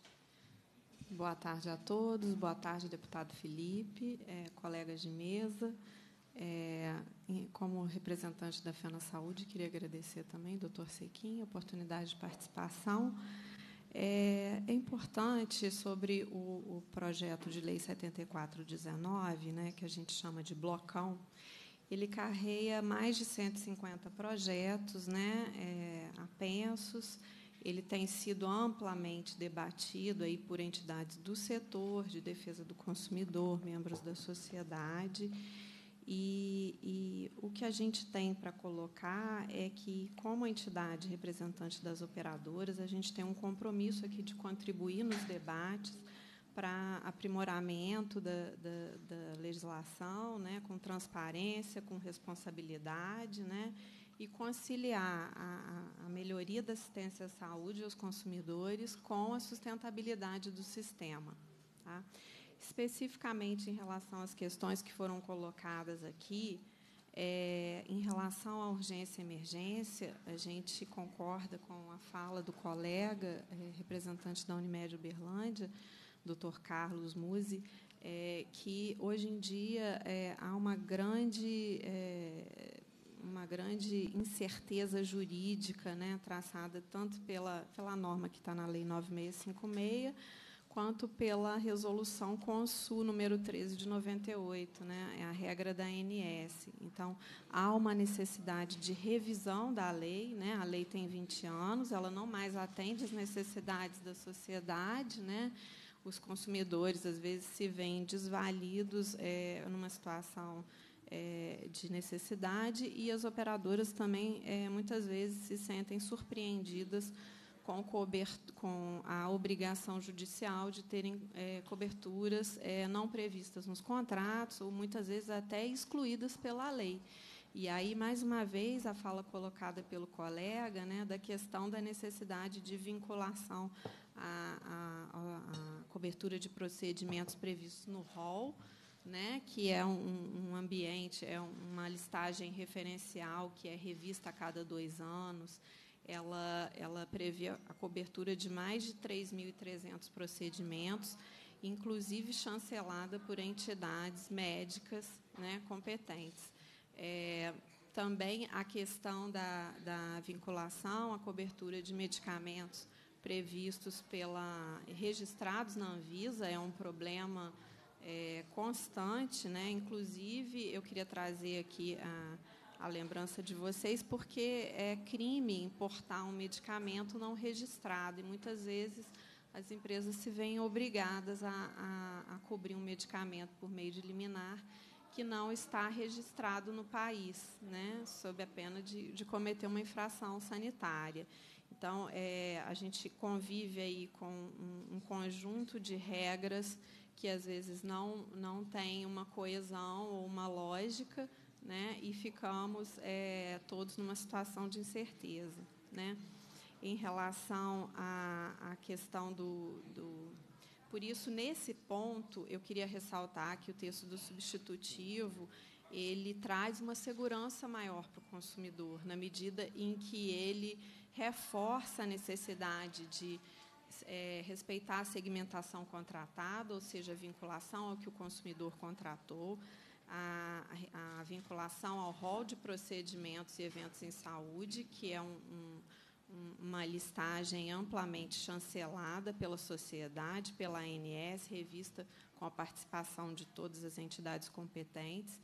Boa tarde a todos, boa tarde, deputado Felipe, é, colegas de mesa. É, como representante da FENA Saúde, queria agradecer também, doutor Sequim, a oportunidade de participação. É, é importante sobre o, o, projeto de lei 7419, né, que a gente chama de blocão, ele carreia mais de 150 projetos né, é, apensos, ele tem sido amplamente debatido aí por entidades do setor de defesa do consumidor, membros da sociedade. E, e, o que a gente tem para colocar é que, como entidade representante das operadoras, a gente tem um compromisso aqui de contribuir nos debates para aprimoramento da, da, da legislação, né, com transparência, com responsabilidade, né, e conciliar a, a melhoria da assistência à saúde aos consumidores com a sustentabilidade do sistema. Tá? especificamente em relação às questões que foram colocadas aqui, é, em relação à urgência e emergência, a gente concorda com a fala do colega, é, representante da Unimed Uberlândia, Dr. Carlos Musi, é, que hoje em dia é, há uma grande, é, uma grande incerteza jurídica, né, traçada tanto pela, pela norma que está na Lei 9656 quanto pela resolução CONSU número 13 de 98, né? É a regra da ANS. Então, há uma necessidade de revisão da lei, né? A lei tem 20 anos, ela não mais atende às necessidades da sociedade, né? Os consumidores às vezes se veem desvalidos é, numa situação é, de necessidade e as operadoras também é, muitas vezes se sentem surpreendidas com, com a obrigação judicial de terem é, coberturas é, não previstas nos contratos ou muitas vezes até excluídas pela lei. E aí, mais uma vez, a fala colocada pelo colega né, da questão da necessidade de vinculação à, à, à cobertura de procedimentos previstos no rol, né, que é um, um, ambiente, é uma listagem referencial que é revista a cada dois anos ela, ela prevê a cobertura de mais de 3.300 procedimentos, inclusive chancelada por entidades médicas né, competentes. É, também a questão da, da vinculação à cobertura de medicamentos previstos pela registrados na Anvisa é um problema é, constante, né? Inclusive eu queria trazer aqui a a lembrança de vocês, porque é crime importar um medicamento não registrado e muitas vezes as empresas se veem obrigadas a, a, a cobrir um medicamento por meio de liminar que não está registrado no país, né, sob a pena de, de cometer uma infração sanitária. Então, é, a gente convive aí com um, um, conjunto de regras que às vezes não, não tem uma coesão ou uma lógica, né? e ficamos é, todos numa situação de incerteza. Né? Em relação à, à questão do, do. Por isso, nesse ponto, eu queria ressaltar que o texto do substitutivo ele traz uma segurança maior para o consumidor, na medida em que ele reforça a necessidade de é, respeitar a segmentação contratada, ou seja, a vinculação ao que o consumidor contratou, a, a, vinculação ao rol de procedimentos e eventos em saúde, que é um, um, uma listagem amplamente chancelada pela sociedade, pela ANS, revista com a participação de todas as entidades competentes.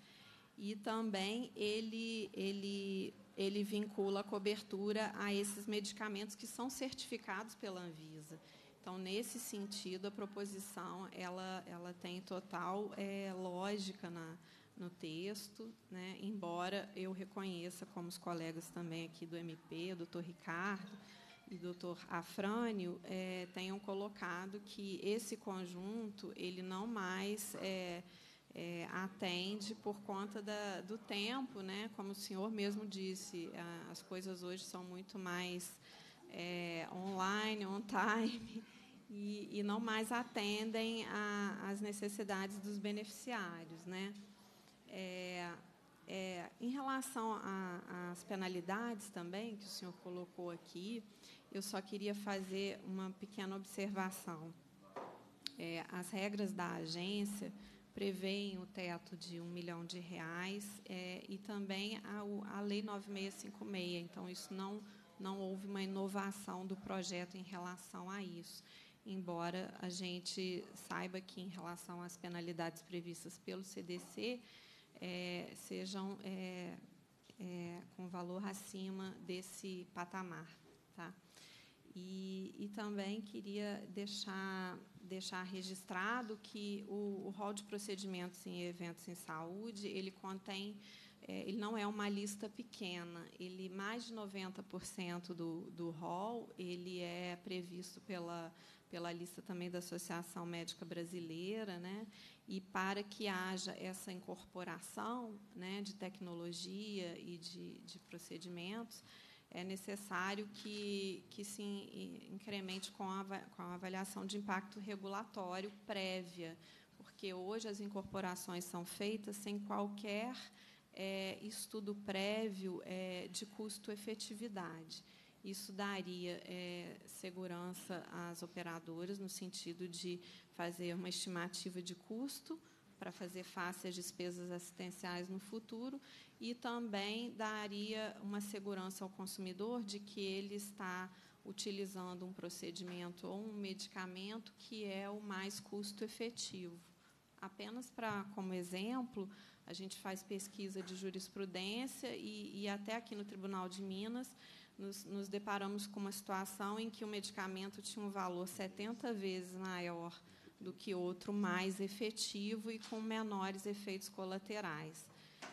E também ele, ele, ele vincula a cobertura a esses medicamentos que são certificados pela Anvisa. Então, nesse sentido, a proposição ela, ela tem total é, lógica na, no texto, né? embora eu reconheça, como os colegas também aqui do MP, o doutor Ricardo e o doutor Afrânio, é, tenham colocado que esse conjunto ele não mais é, é, atende por conta da, do tempo, né? como o senhor mesmo disse, a, as coisas hoje são muito mais online, on time. E, e não mais atendem às necessidades dos beneficiários, né? É, é, em relação às penalidades também, que o senhor colocou aqui, eu só queria fazer uma pequena observação. É, as regras da agência prevêem o teto de um milhão de reais é, e também a, a Lei 9656. Então, isso não, não houve uma inovação do projeto em relação a isso embora a gente saiba que, em relação às penalidades previstas pelo CDC, é, sejam é, é, com valor acima desse patamar. Tá? E, e, também queria deixar, deixar registrado que o, o rol de procedimentos em eventos em saúde, ele contém, é, ele não é uma lista pequena, ele mais de 90% do, do rol, ele é previsto pela pela lista também da Associação Médica Brasileira, né? E para que haja essa incorporação, né, de tecnologia e de, de procedimentos, é necessário que, que se incremente com a, com a avaliação de impacto regulatório prévia, porque hoje as incorporações são feitas sem qualquer é, estudo prévio é, de custo-efetividade. Isso daria é, segurança às operadoras, no sentido de fazer uma estimativa de custo para fazer face às despesas assistenciais no futuro e também daria uma segurança ao consumidor de que ele está utilizando um procedimento ou um medicamento que é o mais custo efetivo. Apenas para, como exemplo, a gente faz pesquisa de jurisprudência e, e até aqui no Tribunal de Minas nos, nos deparamos com uma situação em que o medicamento tinha um valor 70 vezes maior do que outro mais efetivo e com menores efeitos colaterais.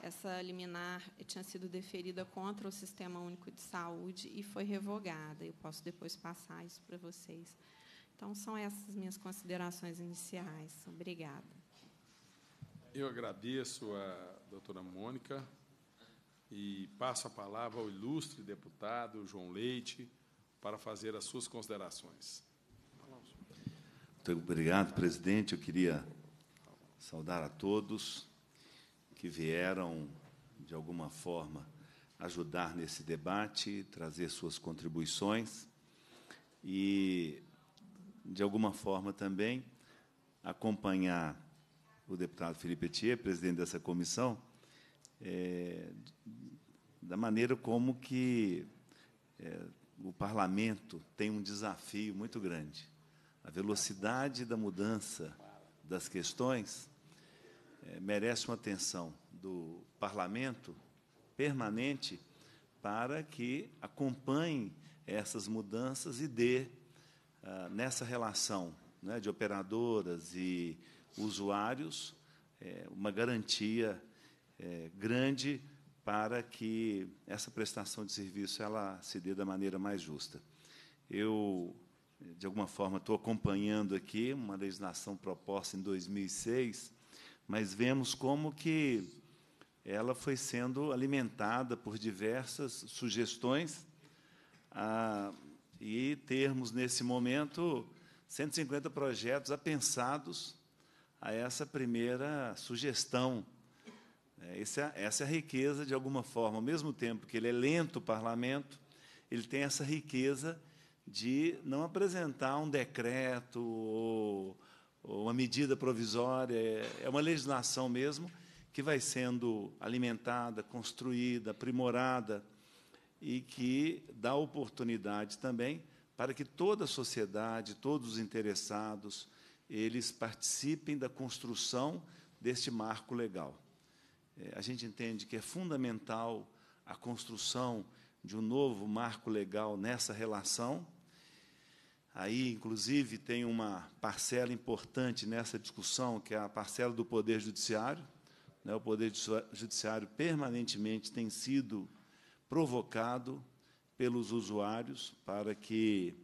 Essa liminar tinha sido deferida contra o Sistema Único de Saúde e foi revogada. Eu posso depois passar isso para vocês. Então, são essas minhas considerações iniciais. Obrigada. Eu agradeço a doutora Mônica e passo a palavra ao ilustre deputado João Leite para fazer as suas considerações. Muito obrigado, presidente. Eu queria saudar a todos que vieram, de alguma forma, ajudar nesse debate, trazer suas contribuições e, de alguma forma, também acompanhar o deputado Felipe Etier, presidente dessa comissão, é, da maneira como que é, o parlamento tem um desafio muito grande. A velocidade da mudança das questões é, merece uma atenção do parlamento permanente para que acompanhe essas mudanças e dê, ah, nessa relação né, de operadoras e usuários, é, uma garantia é, grande para que essa prestação de serviço ela se dê da maneira mais justa. Eu, de alguma forma, estou acompanhando aqui uma legislação proposta em 2006, mas vemos como que ela foi sendo alimentada por diversas sugestões e termos, nesse momento, 150 projetos apensados a essa primeira sugestão é, é, essa, é a riqueza, de alguma forma, ao mesmo tempo que ele é lento o parlamento, ele tem essa riqueza de não apresentar um decreto ou, ou uma medida provisória, é, é uma legislação mesmo que vai sendo alimentada, construída, aprimorada e que dá oportunidade também para que toda a sociedade, todos os interessados, eles participem da construção deste marco legal. É, a gente entende que é fundamental a construção de um novo marco legal nessa relação. Aí, inclusive, tem uma parcela importante nessa discussão, que é a parcela do Poder Judiciário. Né? O Poder Judiciário permanentemente tem sido provocado pelos usuários para que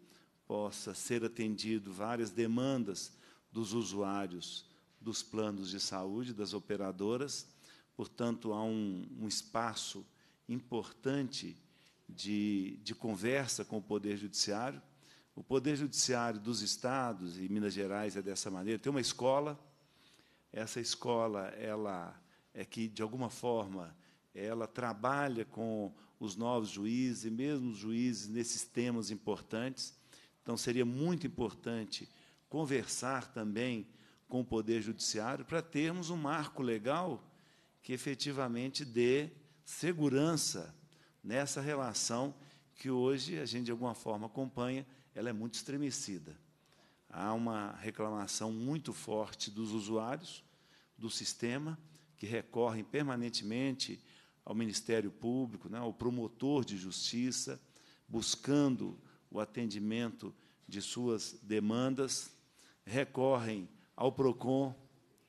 possa ser atendido várias demandas dos usuários dos planos de saúde, das operadoras. Portanto, há um, um espaço importante de, de conversa com o Poder Judiciário. O Poder Judiciário dos Estados, e Minas Gerais é dessa maneira, tem uma escola. Essa escola, ela é que, de alguma forma, ela trabalha com os novos juízes, e mesmo os juízes nesses temas importantes. Então, seria muito importante conversar também com o Poder Judiciário para termos um marco legal que efetivamente dê segurança nessa relação que hoje a gente, de alguma forma, acompanha, ela é muito estremecida. Há uma reclamação muito forte dos usuários do sistema, que recorrem permanentemente ao Ministério Público, né, ao promotor de justiça, buscando o atendimento de suas demandas, recorrem ao PROCON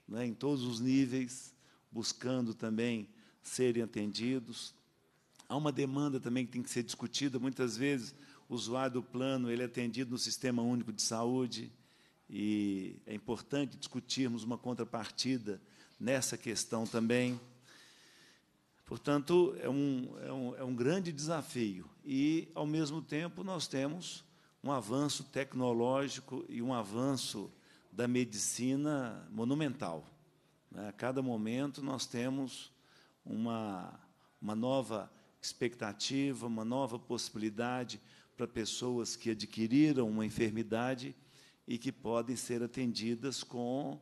né, em todos os níveis, buscando também serem atendidos. Há uma demanda também que tem que ser discutida. Muitas vezes, o usuário do plano ele é atendido no Sistema Único de Saúde e é importante discutirmos uma contrapartida nessa questão também. Portanto, é um, é um, é um grande desafio. E, ao mesmo tempo, nós temos um avanço tecnológico e um avanço da medicina monumental. A cada momento nós temos uma, uma nova expectativa, uma nova possibilidade para pessoas que adquiriram uma enfermidade e que podem ser atendidas com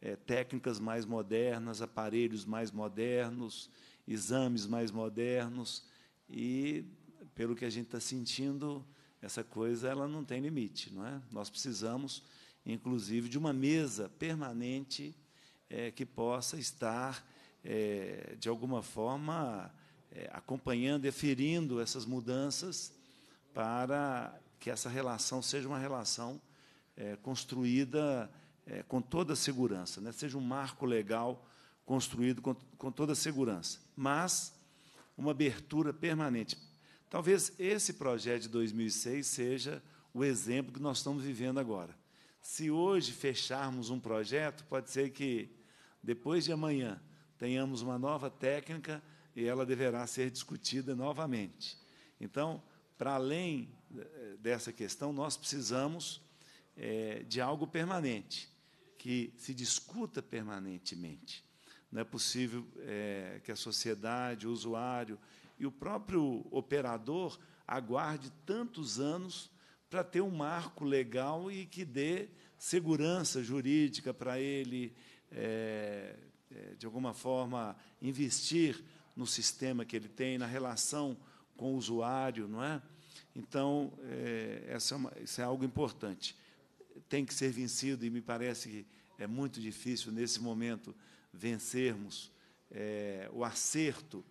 é, técnicas mais modernas, aparelhos mais modernos, exames mais modernos e pelo que a gente está sentindo essa coisa ela não tem limite, não é? Nós precisamos, inclusive, de uma mesa permanente é, que possa estar, é, de alguma forma, é, acompanhando e ferindo essas mudanças para que essa relação seja uma relação é, construída é, com toda segurança, né? seja um marco legal construído com, com toda segurança, mas uma abertura permanente. Talvez esse projeto de 2006 seja o exemplo que nós estamos vivendo agora. Se hoje fecharmos um projeto, pode ser que depois de amanhã, tenhamos uma nova técnica e ela deverá ser discutida novamente. Então, para além eh, dessa questão, nós precisamos é, de algo permanente, que se discuta permanentemente. Não é possível é, que a sociedade, o usuário e o próprio operador aguarde tantos anos para ter um marco legal e que dê segurança jurídica para ele, é, é, de alguma forma, investir no sistema que ele tem, na relação com o usuário, não é? Então, é, essa é uma, isso é algo importante. Tem que ser vencido, e me parece que é muito difícil, nesse momento, vencermos é, o acerto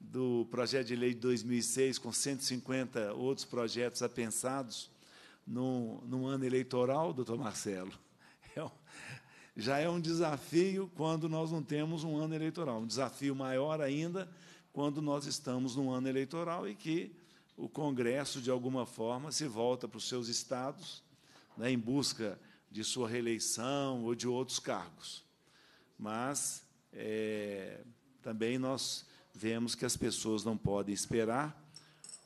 do projeto de lei de 2006, com 150 outros projetos apensados, num, num ano eleitoral, doutor Marcelo. É um, já é um desafio quando nós não temos um ano eleitoral. Um desafio maior ainda quando nós estamos num ano eleitoral e que o Congresso, de alguma forma, se volta para os seus estados né, em busca de sua reeleição ou de outros cargos. Mas é, também nós vemos que as pessoas não podem esperar,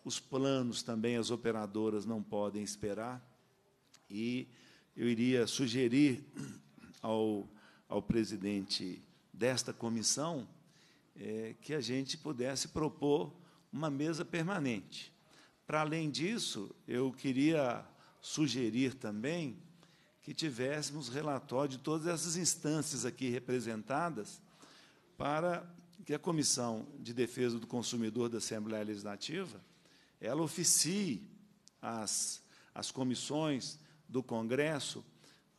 os planos também, as operadoras não podem esperar, e eu iria sugerir ao, ao presidente desta comissão é, que a gente pudesse propor uma mesa permanente. Para além disso, eu queria sugerir também que tivéssemos relatório de todas essas instâncias aqui representadas para que a Comissão de Defesa do Consumidor da Assembleia Legislativa ela oficie as, as comissões do Congresso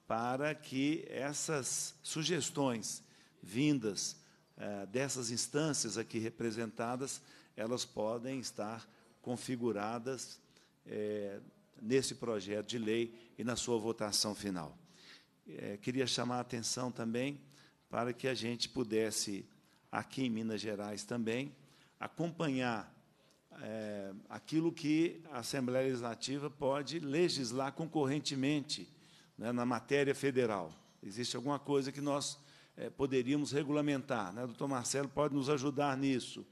para que essas sugestões vindas eh, dessas instâncias aqui representadas, elas podem estar configuradas eh, nesse projeto de lei e na sua votação final. Eh, queria chamar a atenção também para que a gente pudesse, aqui em Minas Gerais também, acompanhar aquilo que a Assembleia Legislativa pode legislar concorrentemente né, na matéria federal. Existe alguma coisa que nós é, poderíamos regulamentar. Né? O doutor Marcelo pode nos ajudar nisso.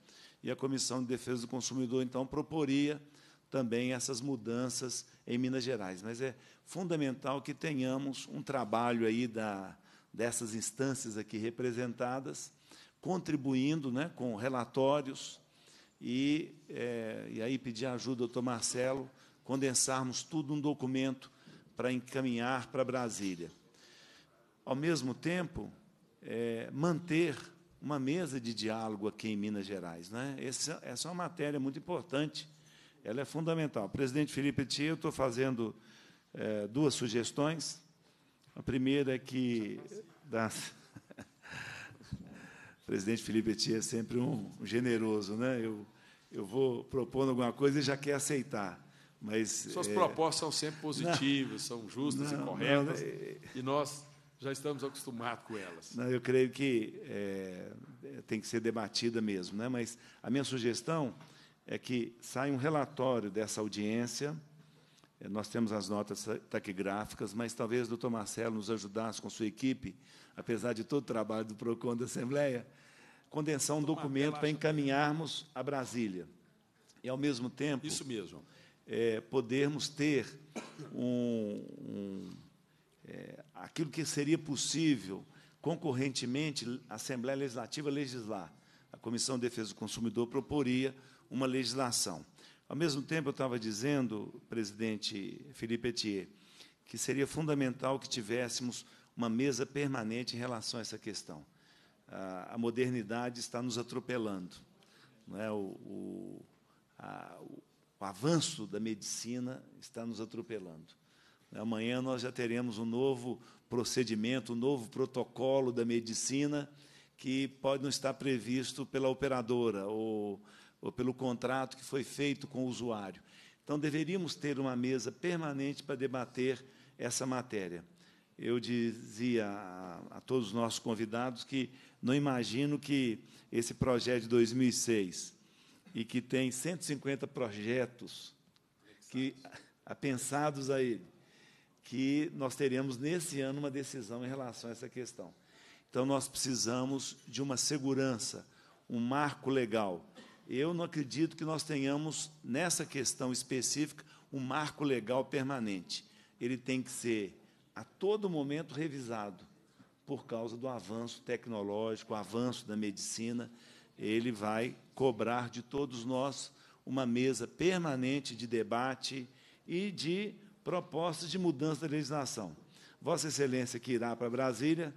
E a Comissão de Defesa do Consumidor, então, proporia também essas mudanças em Minas Gerais. Mas é fundamental que tenhamos um trabalho aí da, dessas instâncias aqui representadas, contribuindo né, com relatórios e, é, e aí pedir ajuda ao doutor Marcelo, condensarmos tudo num documento para encaminhar para Brasília. Ao mesmo tempo, é, manter uma mesa de diálogo aqui em Minas Gerais. Né? Essa, essa é uma matéria muito importante, ela é fundamental. Presidente Felipe Tia, eu estou fazendo é, duas sugestões. A primeira é que. Das... presidente Felipe Tia é sempre um generoso, né? Eu, eu vou propondo alguma coisa e já quer aceitar. Mas, Suas é... propostas são sempre positivas, não, são justas não, e corretas, não, é, e nós já estamos acostumados com elas. eu creio que é, tem que ser debatida mesmo, né? mas a minha sugestão é que saia um relatório dessa audiência, é, nós temos as notas taquigráficas, mas talvez o doutor Marcelo nos ajudasse com sua equipe, apesar de todo o trabalho do PROCON da Assembleia, condensar um documento para encaminharmos a Brasília. E, ao mesmo tempo... Isso mesmo é, podermos ter um, um, é, aquilo que seria possível concorrentemente a Assembleia Legislativa legislar. A Comissão de Defesa do Consumidor proporia uma legislação. Ao mesmo tempo, eu estava dizendo, presidente Felipe Etier, que seria fundamental que tivéssemos uma mesa permanente em relação a essa questão. A, modernidade está nos atropelando. Não é? o, o, a, o o avanço da medicina está nos atropelando. Amanhã nós já teremos um novo procedimento, um novo protocolo da medicina que pode não estar previsto pela operadora ou, ou pelo contrato que foi feito com o usuário. Então, deveríamos ter uma mesa permanente para debater essa matéria. Eu dizia a, a, todos os nossos convidados que não imagino que esse projeto de 2006 e que tem 150 projetos que apensados a ele, que nós teremos nesse ano uma decisão em relação a essa questão. Então nós precisamos de uma segurança, um marco legal. Eu não acredito que nós tenhamos nessa questão específica um marco legal permanente. Ele tem que ser a todo momento revisado por causa do avanço tecnológico, o avanço da medicina, ele vai cobrar de todos nós uma mesa permanente de debate e de propostas de mudança da legislação. Vossa Excelência, que irá para Brasília,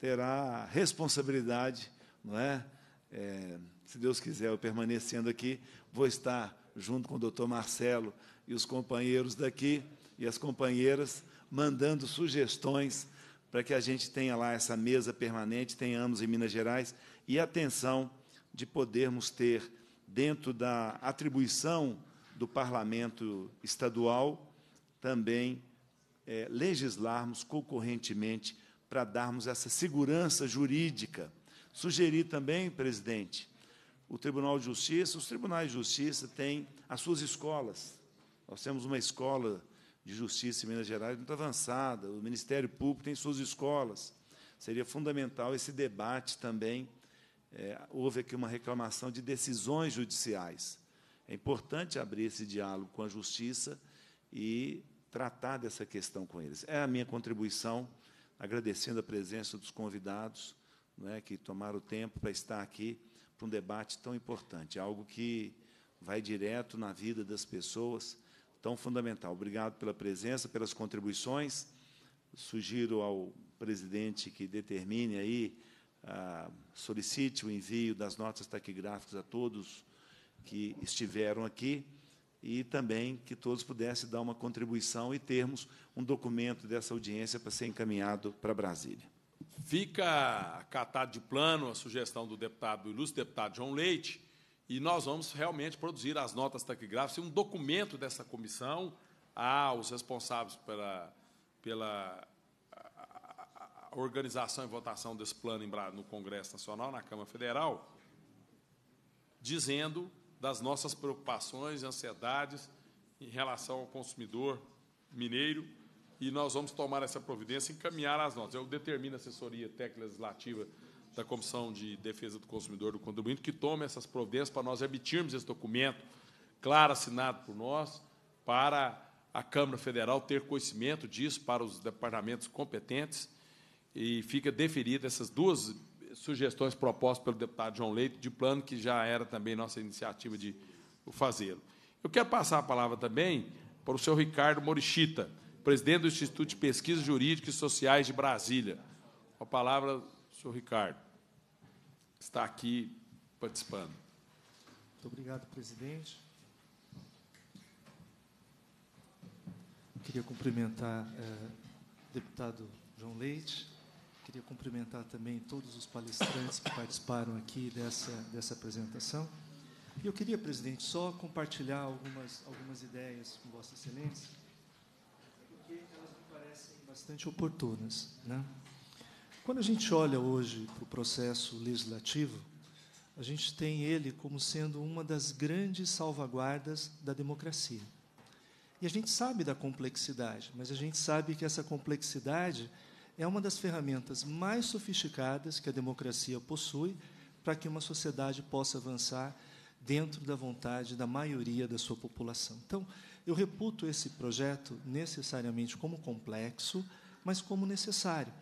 terá a responsabilidade, não é? é? Se Deus quiser, eu permanecendo aqui, vou estar junto com o doutor Marcelo e os companheiros daqui e as companheiras, mandando sugestões para que a gente tenha lá essa mesa permanente, tenhamos em Minas Gerais, e atenção de podermos ter, dentro da atribuição do parlamento estadual, também é, legislarmos concorrentemente para darmos essa segurança jurídica. Sugerir também, presidente, o Tribunal de Justiça, os tribunais de justiça têm as suas escolas. Nós temos uma escola de justiça em Minas Gerais muito avançada, o Ministério Público tem suas escolas. Seria fundamental esse debate também é, houve aqui uma reclamação de decisões judiciais. É importante abrir esse diálogo com a justiça e tratar dessa questão com eles. É a minha contribuição, agradecendo a presença dos convidados né, que tomaram o tempo para estar aqui para um debate tão importante, é algo que vai direto na vida das pessoas, tão fundamental. Obrigado pela presença, pelas contribuições. Sugiro ao presidente que determine aí. Ah, solicite o envio das notas taquigráficas a todos que estiveram aqui e também que todos pudessem dar uma contribuição e termos um documento dessa audiência para ser encaminhado para Brasília. Fica catado de plano a sugestão do deputado, do ilustre deputado João Leite, e nós vamos realmente produzir as notas taquigráficas, um documento dessa comissão aos responsáveis pela, pela organização e votação desse plano no Congresso Nacional, na Câmara Federal, dizendo das nossas preocupações e ansiedades em relação ao consumidor mineiro e nós vamos tomar essa providência e encaminhar as notas. Eu determino a assessoria técnica legislativa da Comissão de Defesa do Consumidor do Condomínio que tome essas providências para nós emitirmos esse documento claro assinado por nós para a Câmara Federal ter conhecimento disso para os departamentos competentes e fica deferida essas duas sugestões propostas pelo deputado João Leite de plano que já era também nossa iniciativa de fazê-lo. Eu quero passar a palavra também para o senhor Ricardo Morichita, presidente do Instituto de Pesquisas Jurídicas e Sociais de Brasília. A palavra, senhor Ricardo, está aqui participando. Muito obrigado, presidente. Eu queria cumprimentar o eh, deputado João Leite, Queria cumprimentar também todos os palestrantes que participaram aqui dessa, dessa apresentação. E eu queria, presidente, só compartilhar algumas, algumas ideias com Vossa Excelência, porque elas me parecem bastante oportunas. Né? Quando a gente olha hoje para o processo legislativo, a gente tem ele como sendo uma das grandes salvaguardas da democracia. E a gente sabe da complexidade, mas a gente sabe que essa complexidade é uma das ferramentas mais sofisticadas que a democracia possui para que uma sociedade possa avançar dentro da vontade da maioria da sua população. Então, eu reputo esse projeto necessariamente como complexo, mas como necessário.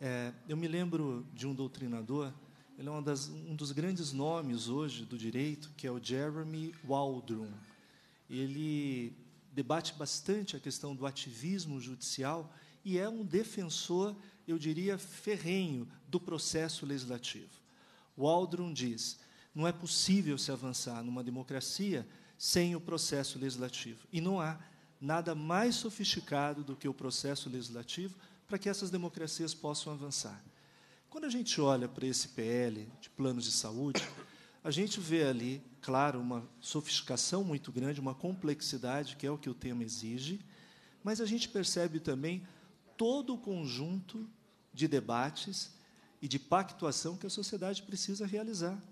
É, eu me lembro de um doutrinador, ele é das, um dos grandes nomes hoje do direito, que é o Jeremy Waldron. Ele debate bastante a questão do ativismo judicial e é um defensor, eu diria, ferrenho do processo legislativo. Waldron diz: não é possível se avançar numa democracia sem o processo legislativo. E não há nada mais sofisticado do que o processo legislativo para que essas democracias possam avançar. Quando a gente olha para esse PL de planos de saúde, a gente vê ali, claro, uma sofisticação muito grande, uma complexidade, que é o que o tema exige, mas a gente percebe também todo o conjunto de debates e de pactuação que a sociedade precisa realizar.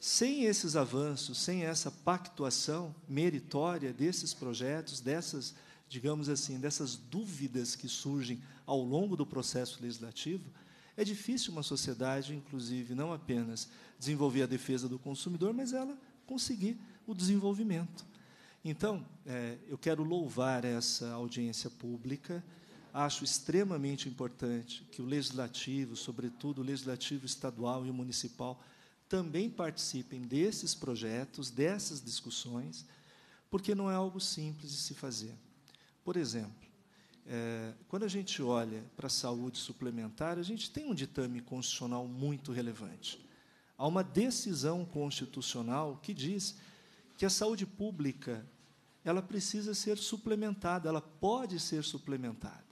Sem esses avanços, sem essa pactuação meritória desses projetos, dessas, digamos assim, dessas dúvidas que surgem ao longo do processo legislativo, é difícil uma sociedade, inclusive, não apenas desenvolver a defesa do consumidor, mas ela conseguir o desenvolvimento. Então, é, eu quero louvar essa audiência pública acho extremamente importante que o legislativo, sobretudo o legislativo estadual e o municipal, também participem desses projetos, dessas discussões, porque não é algo simples de se fazer. Por exemplo, é, quando a gente olha para a saúde suplementar, a gente tem um ditame constitucional muito relevante. Há uma decisão constitucional que diz que a saúde pública ela precisa ser suplementada, ela pode ser suplementada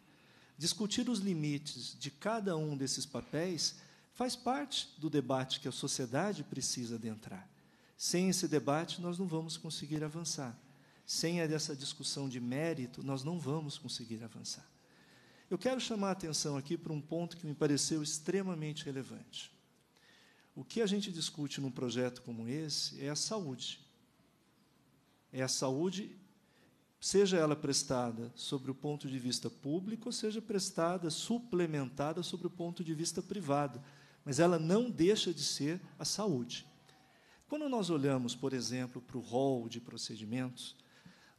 discutir os limites de cada um desses papéis faz parte do debate que a sociedade precisa adentrar. Sem esse debate, nós não vamos conseguir avançar. Sem essa discussão de mérito, nós não vamos conseguir avançar. Eu quero chamar a atenção aqui para um ponto que me pareceu extremamente relevante. O que a gente discute num projeto como esse é a saúde. É a saúde seja ela prestada sobre o ponto de vista público, ou seja prestada, suplementada sobre o ponto de vista privado, mas ela não deixa de ser a saúde. Quando nós olhamos, por exemplo, para o rol de procedimentos,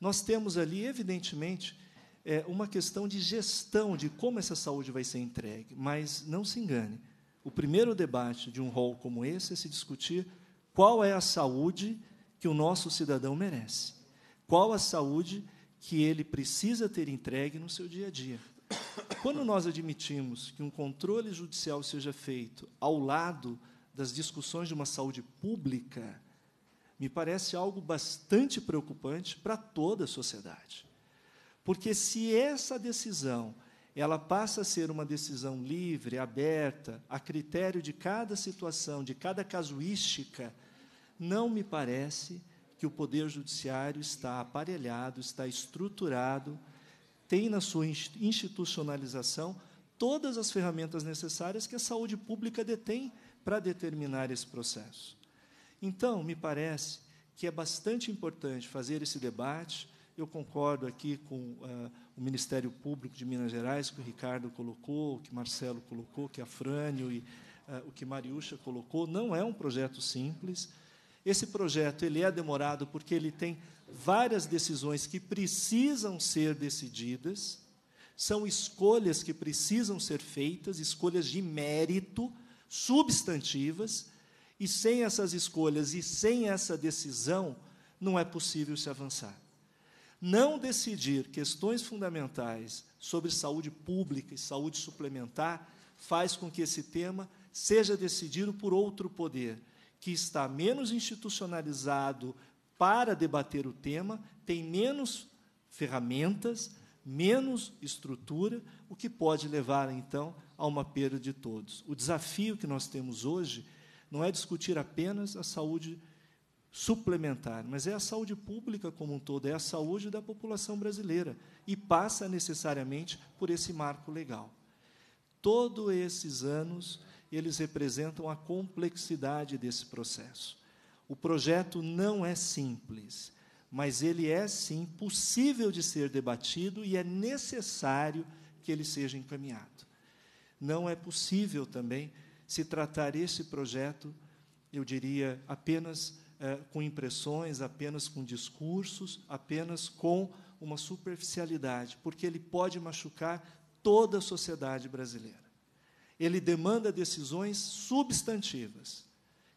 nós temos ali, evidentemente, é, uma questão de gestão de como essa saúde vai ser entregue, mas não se engane, o primeiro debate de um rol como esse é se discutir qual é a saúde que o nosso cidadão merece qual a saúde que ele precisa ter entregue no seu dia a dia. Quando nós admitimos que um controle judicial seja feito ao lado das discussões de uma saúde pública, me parece algo bastante preocupante para toda a sociedade. Porque se essa decisão ela passa a ser uma decisão livre, aberta, a critério de cada situação, de cada casuística, não me parece que o Poder Judiciário está aparelhado, está estruturado, tem na sua institucionalização todas as ferramentas necessárias que a saúde pública detém para determinar esse processo. Então, me parece que é bastante importante fazer esse debate. Eu concordo aqui com uh, o Ministério Público de Minas Gerais, que o Ricardo colocou, que o Marcelo colocou, que a Frânio e uh, o que Mariúcha colocou. Não é um projeto simples, esse projeto ele é demorado porque ele tem várias decisões que precisam ser decididas, são escolhas que precisam ser feitas, escolhas de mérito, substantivas, e sem essas escolhas e sem essa decisão, não é possível se avançar. Não decidir questões fundamentais sobre saúde pública e saúde suplementar faz com que esse tema seja decidido por outro poder que está menos institucionalizado para debater o tema, tem menos ferramentas, menos estrutura, o que pode levar, então, a uma perda de todos. O desafio que nós temos hoje não é discutir apenas a saúde suplementar, mas é a saúde pública como um todo, é a saúde da população brasileira e passa necessariamente por esse marco legal. Todos esses anos eles representam a complexidade desse processo. O projeto não é simples, mas ele é sim possível de ser debatido e é necessário que ele seja encaminhado. Não é possível também se tratar esse projeto, eu diria, apenas eh, com impressões, apenas com discursos, apenas com uma superficialidade, porque ele pode machucar toda a sociedade brasileira ele demanda decisões substantivas.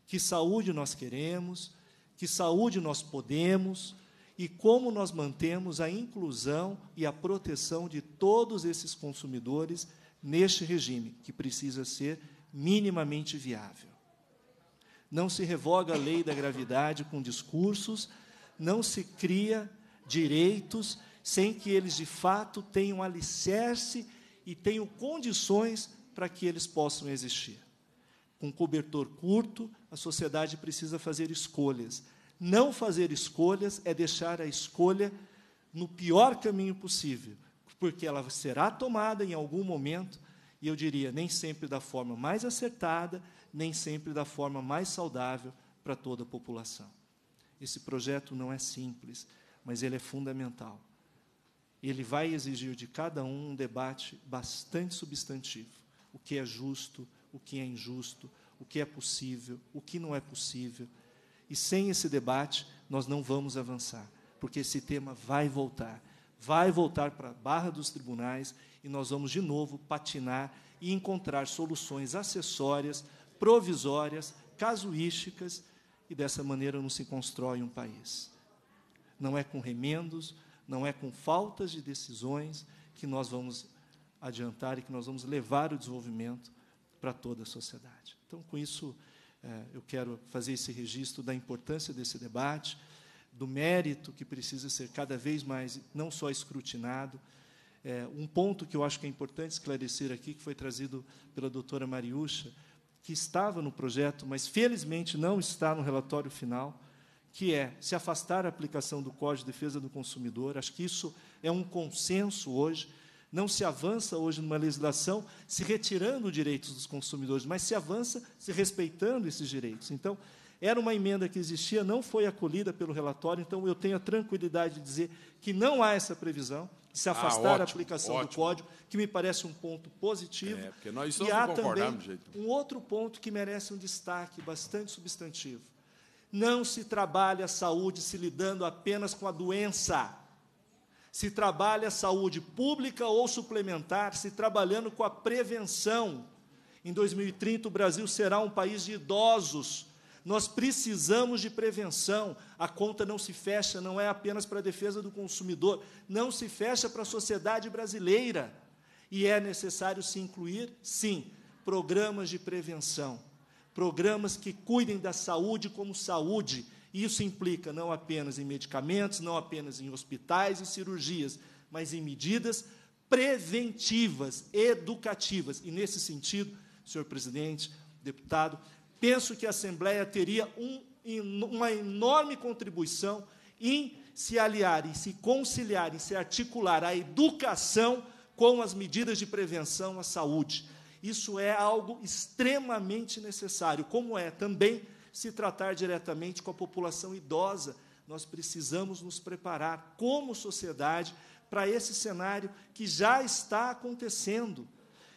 Que saúde nós queremos, que saúde nós podemos e como nós mantemos a inclusão e a proteção de todos esses consumidores neste regime, que precisa ser minimamente viável. Não se revoga a lei da gravidade com discursos, não se cria direitos sem que eles de fato tenham alicerce e tenham condições para que eles possam existir. Com cobertor curto, a sociedade precisa fazer escolhas. Não fazer escolhas é deixar a escolha no pior caminho possível, porque ela será tomada em algum momento, e eu diria, nem sempre da forma mais acertada, nem sempre da forma mais saudável para toda a população. Esse projeto não é simples, mas ele é fundamental. Ele vai exigir de cada um um debate bastante substantivo o que é justo, o que é injusto, o que é possível, o que não é possível. E sem esse debate, nós não vamos avançar, porque esse tema vai voltar vai voltar para a barra dos tribunais e nós vamos de novo patinar e encontrar soluções acessórias, provisórias, casuísticas, e dessa maneira não se constrói um país. Não é com remendos, não é com faltas de decisões que nós vamos adiantar e que nós vamos levar o desenvolvimento para toda a sociedade. Então, com isso, é, eu quero fazer esse registro da importância desse debate, do mérito que precisa ser cada vez mais não só escrutinado. É, um ponto que eu acho que é importante esclarecer aqui, que foi trazido pela doutora Mariúcha, que estava no projeto, mas felizmente não está no relatório final, que é se afastar a aplicação do Código de Defesa do Consumidor. Acho que isso é um consenso hoje não se avança hoje numa legislação se retirando direitos dos consumidores, mas se avança se respeitando esses direitos. Então, era uma emenda que existia, não foi acolhida pelo relatório, então eu tenho a tranquilidade de dizer que não há essa previsão, se ah, afastar ah, ótimo, aplicação ótimo. do código, que me parece um ponto positivo. É, porque nós e há também jeito. um outro ponto que merece um destaque bastante substantivo. Não se trabalha a saúde se lidando apenas com a doença se trabalha a saúde pública ou suplementar, se trabalhando com a prevenção. Em 2030, o Brasil será um país de idosos. Nós precisamos de prevenção. A conta não se fecha, não é apenas para a defesa do consumidor, não se fecha para a sociedade brasileira. E é necessário se incluir, sim, programas de prevenção, programas que cuidem da saúde como saúde isso implica não apenas em medicamentos, não apenas em hospitais e cirurgias, mas em medidas preventivas, educativas. E nesse sentido, senhor presidente, deputado, penso que a Assembleia teria um, uma enorme contribuição em se aliar, em se conciliar, em se articular a educação com as medidas de prevenção à saúde. Isso é algo extremamente necessário, como é também se tratar diretamente com a população idosa. Nós precisamos nos preparar como sociedade para esse cenário que já está acontecendo.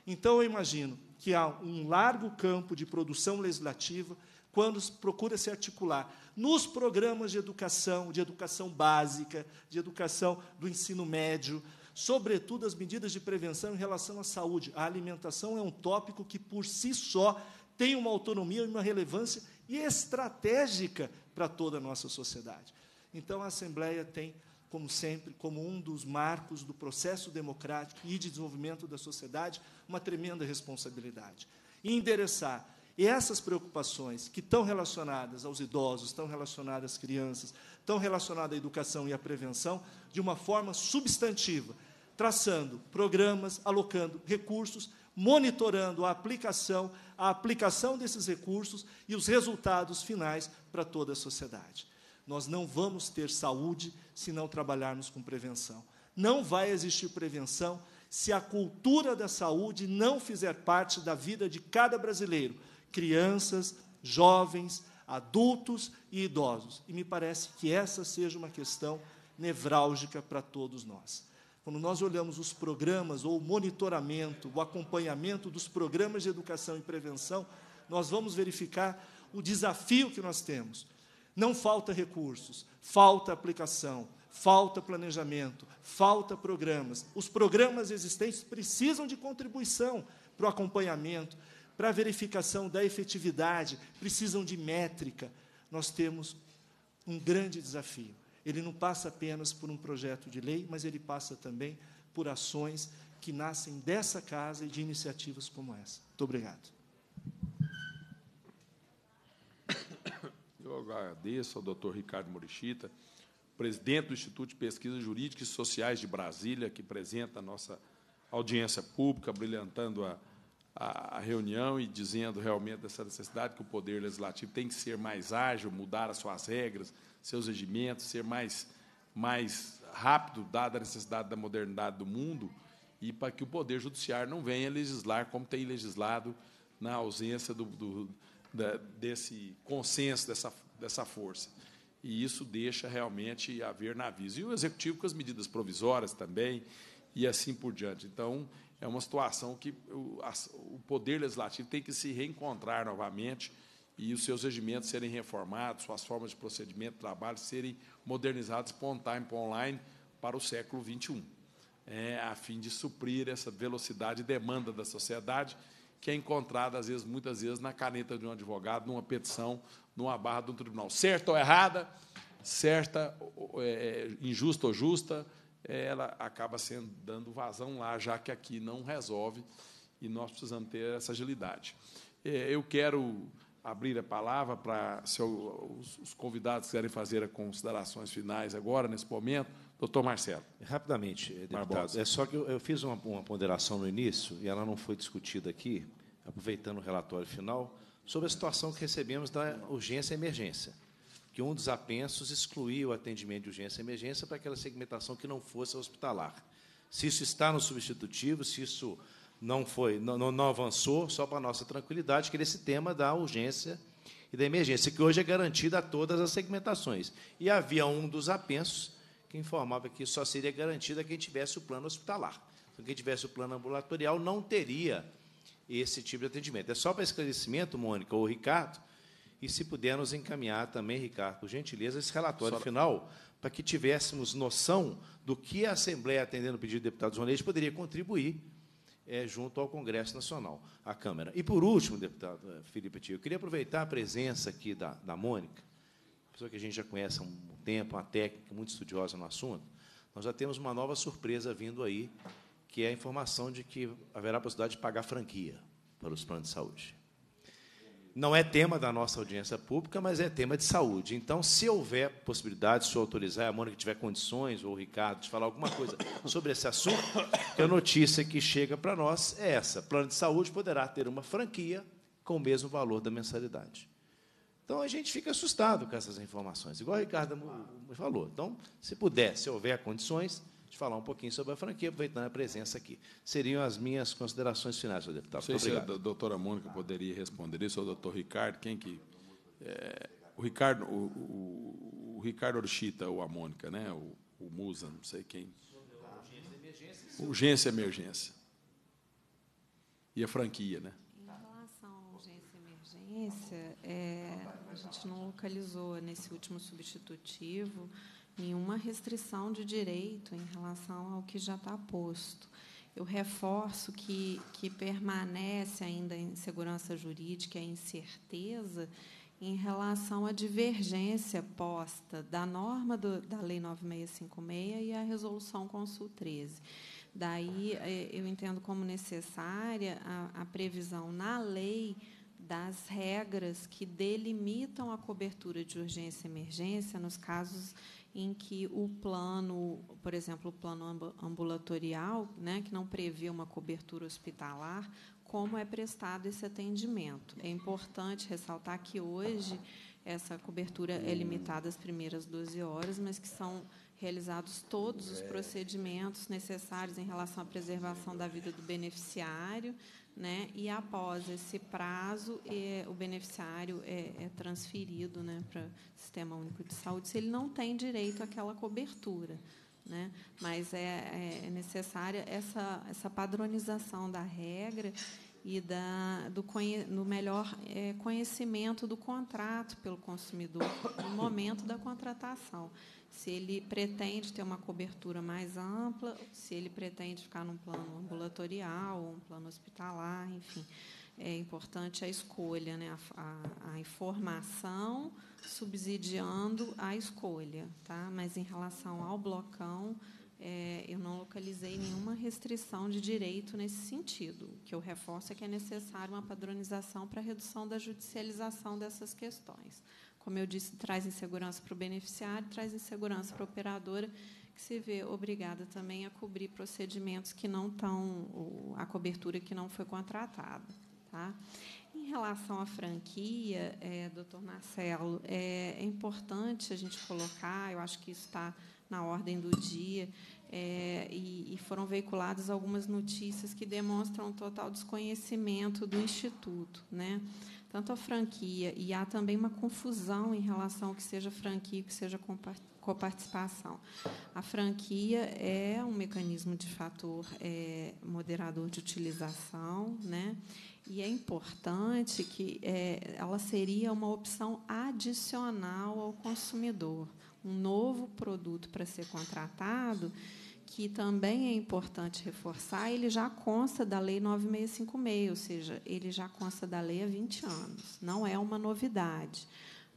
Então, eu imagino que há um largo campo de produção legislativa quando procura se articular nos programas de educação, de educação básica, de educação do ensino médio, sobretudo as medidas de prevenção em relação à saúde. A alimentação é um tópico que, por si só, tem uma autonomia e uma relevância e estratégica para toda a nossa sociedade. Então, a Assembleia tem, como sempre, como um dos marcos do processo democrático e de desenvolvimento da sociedade, uma tremenda responsabilidade. E endereçar essas preocupações que estão relacionadas aos idosos, estão relacionadas às crianças, estão relacionadas à educação e à prevenção, de uma forma substantiva, traçando programas, alocando recursos, monitorando a aplicação, a aplicação desses recursos e os resultados finais para toda a sociedade. Nós não vamos ter saúde se não trabalharmos com prevenção. Não vai existir prevenção se a cultura da saúde não fizer parte da vida de cada brasileiro, crianças, jovens, adultos e idosos. E me parece que essa seja uma questão nevrálgica para todos nós. Quando nós olhamos os programas ou o monitoramento, o acompanhamento dos programas de educação e prevenção, nós vamos verificar o desafio que nós temos. Não falta recursos, falta aplicação, falta planejamento, falta programas. Os programas existentes precisam de contribuição para o acompanhamento, para a verificação da efetividade, precisam de métrica. Nós temos um grande desafio. Ele não passa apenas por um projeto de lei, mas ele passa também por ações que nascem dessa casa e de iniciativas como essa. Muito obrigado. Eu agradeço ao doutor Ricardo Morichita, presidente do Instituto de Pesquisas Jurídicas e Sociais de Brasília, que apresenta a nossa audiência pública, brilhantando a, a, reunião e dizendo realmente dessa necessidade que o Poder Legislativo tem que ser mais ágil, mudar as suas regras, seus regimentos, ser mais, mais rápido, dada a necessidade da modernidade do mundo, e para que o Poder Judiciário não venha legislar como tem legislado na ausência do, do da, desse consenso, dessa, dessa força. E isso deixa realmente haver navios. E o Executivo com as medidas provisórias também, e assim por diante. Então, é uma situação que o, a, o Poder Legislativo tem que se reencontrar novamente e os seus regimentos serem reformados, suas formas de procedimento, trabalho serem modernizados para on-time, para online, para o século XXI, é, a fim de suprir essa velocidade e demanda da sociedade, que é encontrada, às vezes, muitas vezes, na caneta de um advogado, numa petição, numa barra de um tribunal. Certa ou errada, certa, é, é, injusta ou justa, é, ela acaba sendo dando vazão lá, já que aqui não resolve, e nós precisamos ter essa agilidade. É, eu quero abrir a palavra para, se os convidados quiserem fazer as considerações finais agora, nesse momento, doutor Marcelo. Rapidamente, eh, deputado, Barbosa. é só que eu, eu fiz uma, uma, ponderação no início, e ela não foi discutida aqui, aproveitando o relatório final, sobre a situação que recebemos da urgência e emergência, que um dos apensos excluía o atendimento de urgência e emergência para aquela segmentação que não fosse hospitalar. Se isso está no substitutivo, se isso não foi, não, não avançou, só para nossa tranquilidade, que era esse tema da urgência e da emergência, que hoje é garantida a todas as segmentações. E havia um dos apensos que informava que só seria garantida quem tivesse o plano hospitalar. Então, quem tivesse o plano ambulatorial não teria esse tipo de atendimento. É só para esclarecimento, Mônica ou Ricardo, e se puder nos encaminhar também, Ricardo, por gentileza, esse relatório só... final, para que tivéssemos noção do que a Assembleia, atendendo o pedido do deputado Zonete, poderia contribuir é, junto ao Congresso Nacional, à Câmara. E, por último, deputado eh, Felipe Tio, eu queria aproveitar a presença aqui da, da Mônica, pessoa que a gente já conhece há um tempo, uma técnica muito estudiosa no assunto. Nós já temos uma nova surpresa vindo aí, que é a informação de que haverá a possibilidade de pagar franquia para os planos de saúde. Não é tema da nossa audiência pública, mas é tema de saúde. Então, se houver possibilidade, se eu autorizar, a Mônica tiver condições, ou o Ricardo, de falar alguma coisa sobre esse assunto, a notícia que chega para nós é essa. Plano de saúde poderá ter uma franquia com o mesmo valor da mensalidade. Então, a gente fica assustado com essas informações, igual o Ricardo falou. Então, se puder, se houver condições, de falar um pouquinho sobre a franquia, aproveitando a presença aqui. Seriam as minhas considerações finais, senhor deputado. Não sei se a doutora Mônica poderia responder isso, ou o doutor Ricardo, quem que. É, o Ricardo, o, o, o, Ricardo Orchita ou a Mônica, né? O, o Musa, não sei quem. Urgência, emergência. Urgência, emergência. E a franquia, né? Em relação à urgência emergência, é, a gente não localizou nesse último substitutivo nenhuma restrição de direito em relação ao que já está posto. Eu reforço que, que permanece ainda a insegurança jurídica, a incerteza em relação à divergência posta da norma do, da Lei 9656 e a Resolução Consul 13. Daí, é, eu entendo como necessária a, a previsão na lei das regras que delimitam a cobertura de urgência e emergência nos casos em que o plano, por exemplo, o plano ambulatorial, né, que não prevê uma cobertura hospitalar, como é prestado esse atendimento. É importante ressaltar que hoje essa cobertura é limitada às primeiras 12 horas, mas que são realizados todos os procedimentos necessários em relação à preservação da vida do beneficiário, né? E após esse prazo, é, o beneficiário é, é transferido, né, para o Sistema Único de Saúde, se ele não tem direito àquela cobertura, né? Mas é, é, é necessária essa essa padronização da regra e da, do, do melhor é, conhecimento do contrato pelo consumidor no momento da contratação se ele pretende ter uma cobertura mais ampla, se ele pretende ficar num plano ambulatorial, um plano hospitalar, enfim. É importante a escolha, né? a, a, a informação subsidiando a escolha. Tá? Mas, em relação ao blocão, é, eu não localizei nenhuma restrição de direito nesse sentido. O que eu reforço é que é necessário uma padronização para a redução da judicialização dessas questões como eu disse, traz insegurança para o beneficiário, traz insegurança para a operadora, que se vê obrigada também a cobrir procedimentos que não estão, a cobertura que não foi contratada. Tá? Em relação à franquia, é, doutor Marcelo, é, é importante a gente colocar, eu acho que isso está na ordem do dia, é, e, e, foram veiculadas algumas notícias que demonstram um total desconhecimento do Instituto. Né? tanto a franquia e há também uma confusão em relação ao que seja franquia e que seja coparticipação. A franquia é um mecanismo de fator é, moderador de utilização, né? E é importante que é, ela seria uma opção adicional ao consumidor, um novo produto para ser contratado que também é importante reforçar, ele já consta da Lei 9656, ou seja, ele já consta da lei há 20 anos. Não é uma novidade,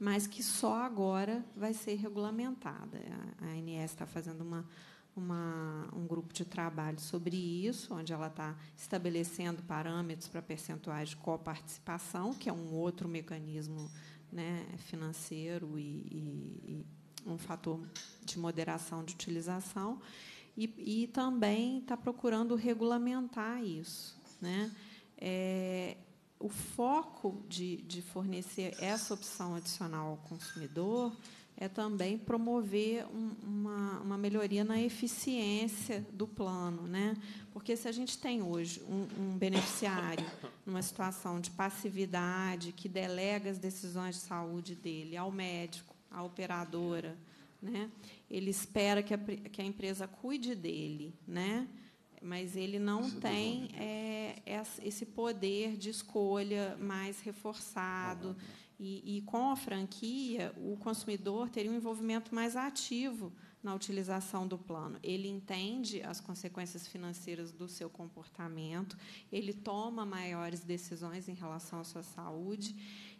mas que só agora vai ser regulamentada. A ANS está fazendo uma, uma, um grupo de trabalho sobre isso, onde ela está estabelecendo parâmetros para percentuais de coparticipação, que é um outro mecanismo né, financeiro e, e, e um fator de moderação de utilização e, e também está procurando regulamentar isso. Né? É, o foco de, de fornecer essa opção adicional ao consumidor é também promover um, uma, uma melhoria na eficiência do plano. Né? Porque se a gente tem hoje um, um beneficiário numa situação de passividade, que delega as decisões de saúde dele ao médico, à operadora, né? Ele espera que a, que a empresa cuide dele, né? mas ele não Isso é tem né? é, esse poder de escolha mais reforçado. Né? E, e, com a franquia, o consumidor teria um envolvimento mais ativo na utilização do plano. Ele entende as consequências financeiras do seu comportamento, ele toma maiores decisões em relação à sua saúde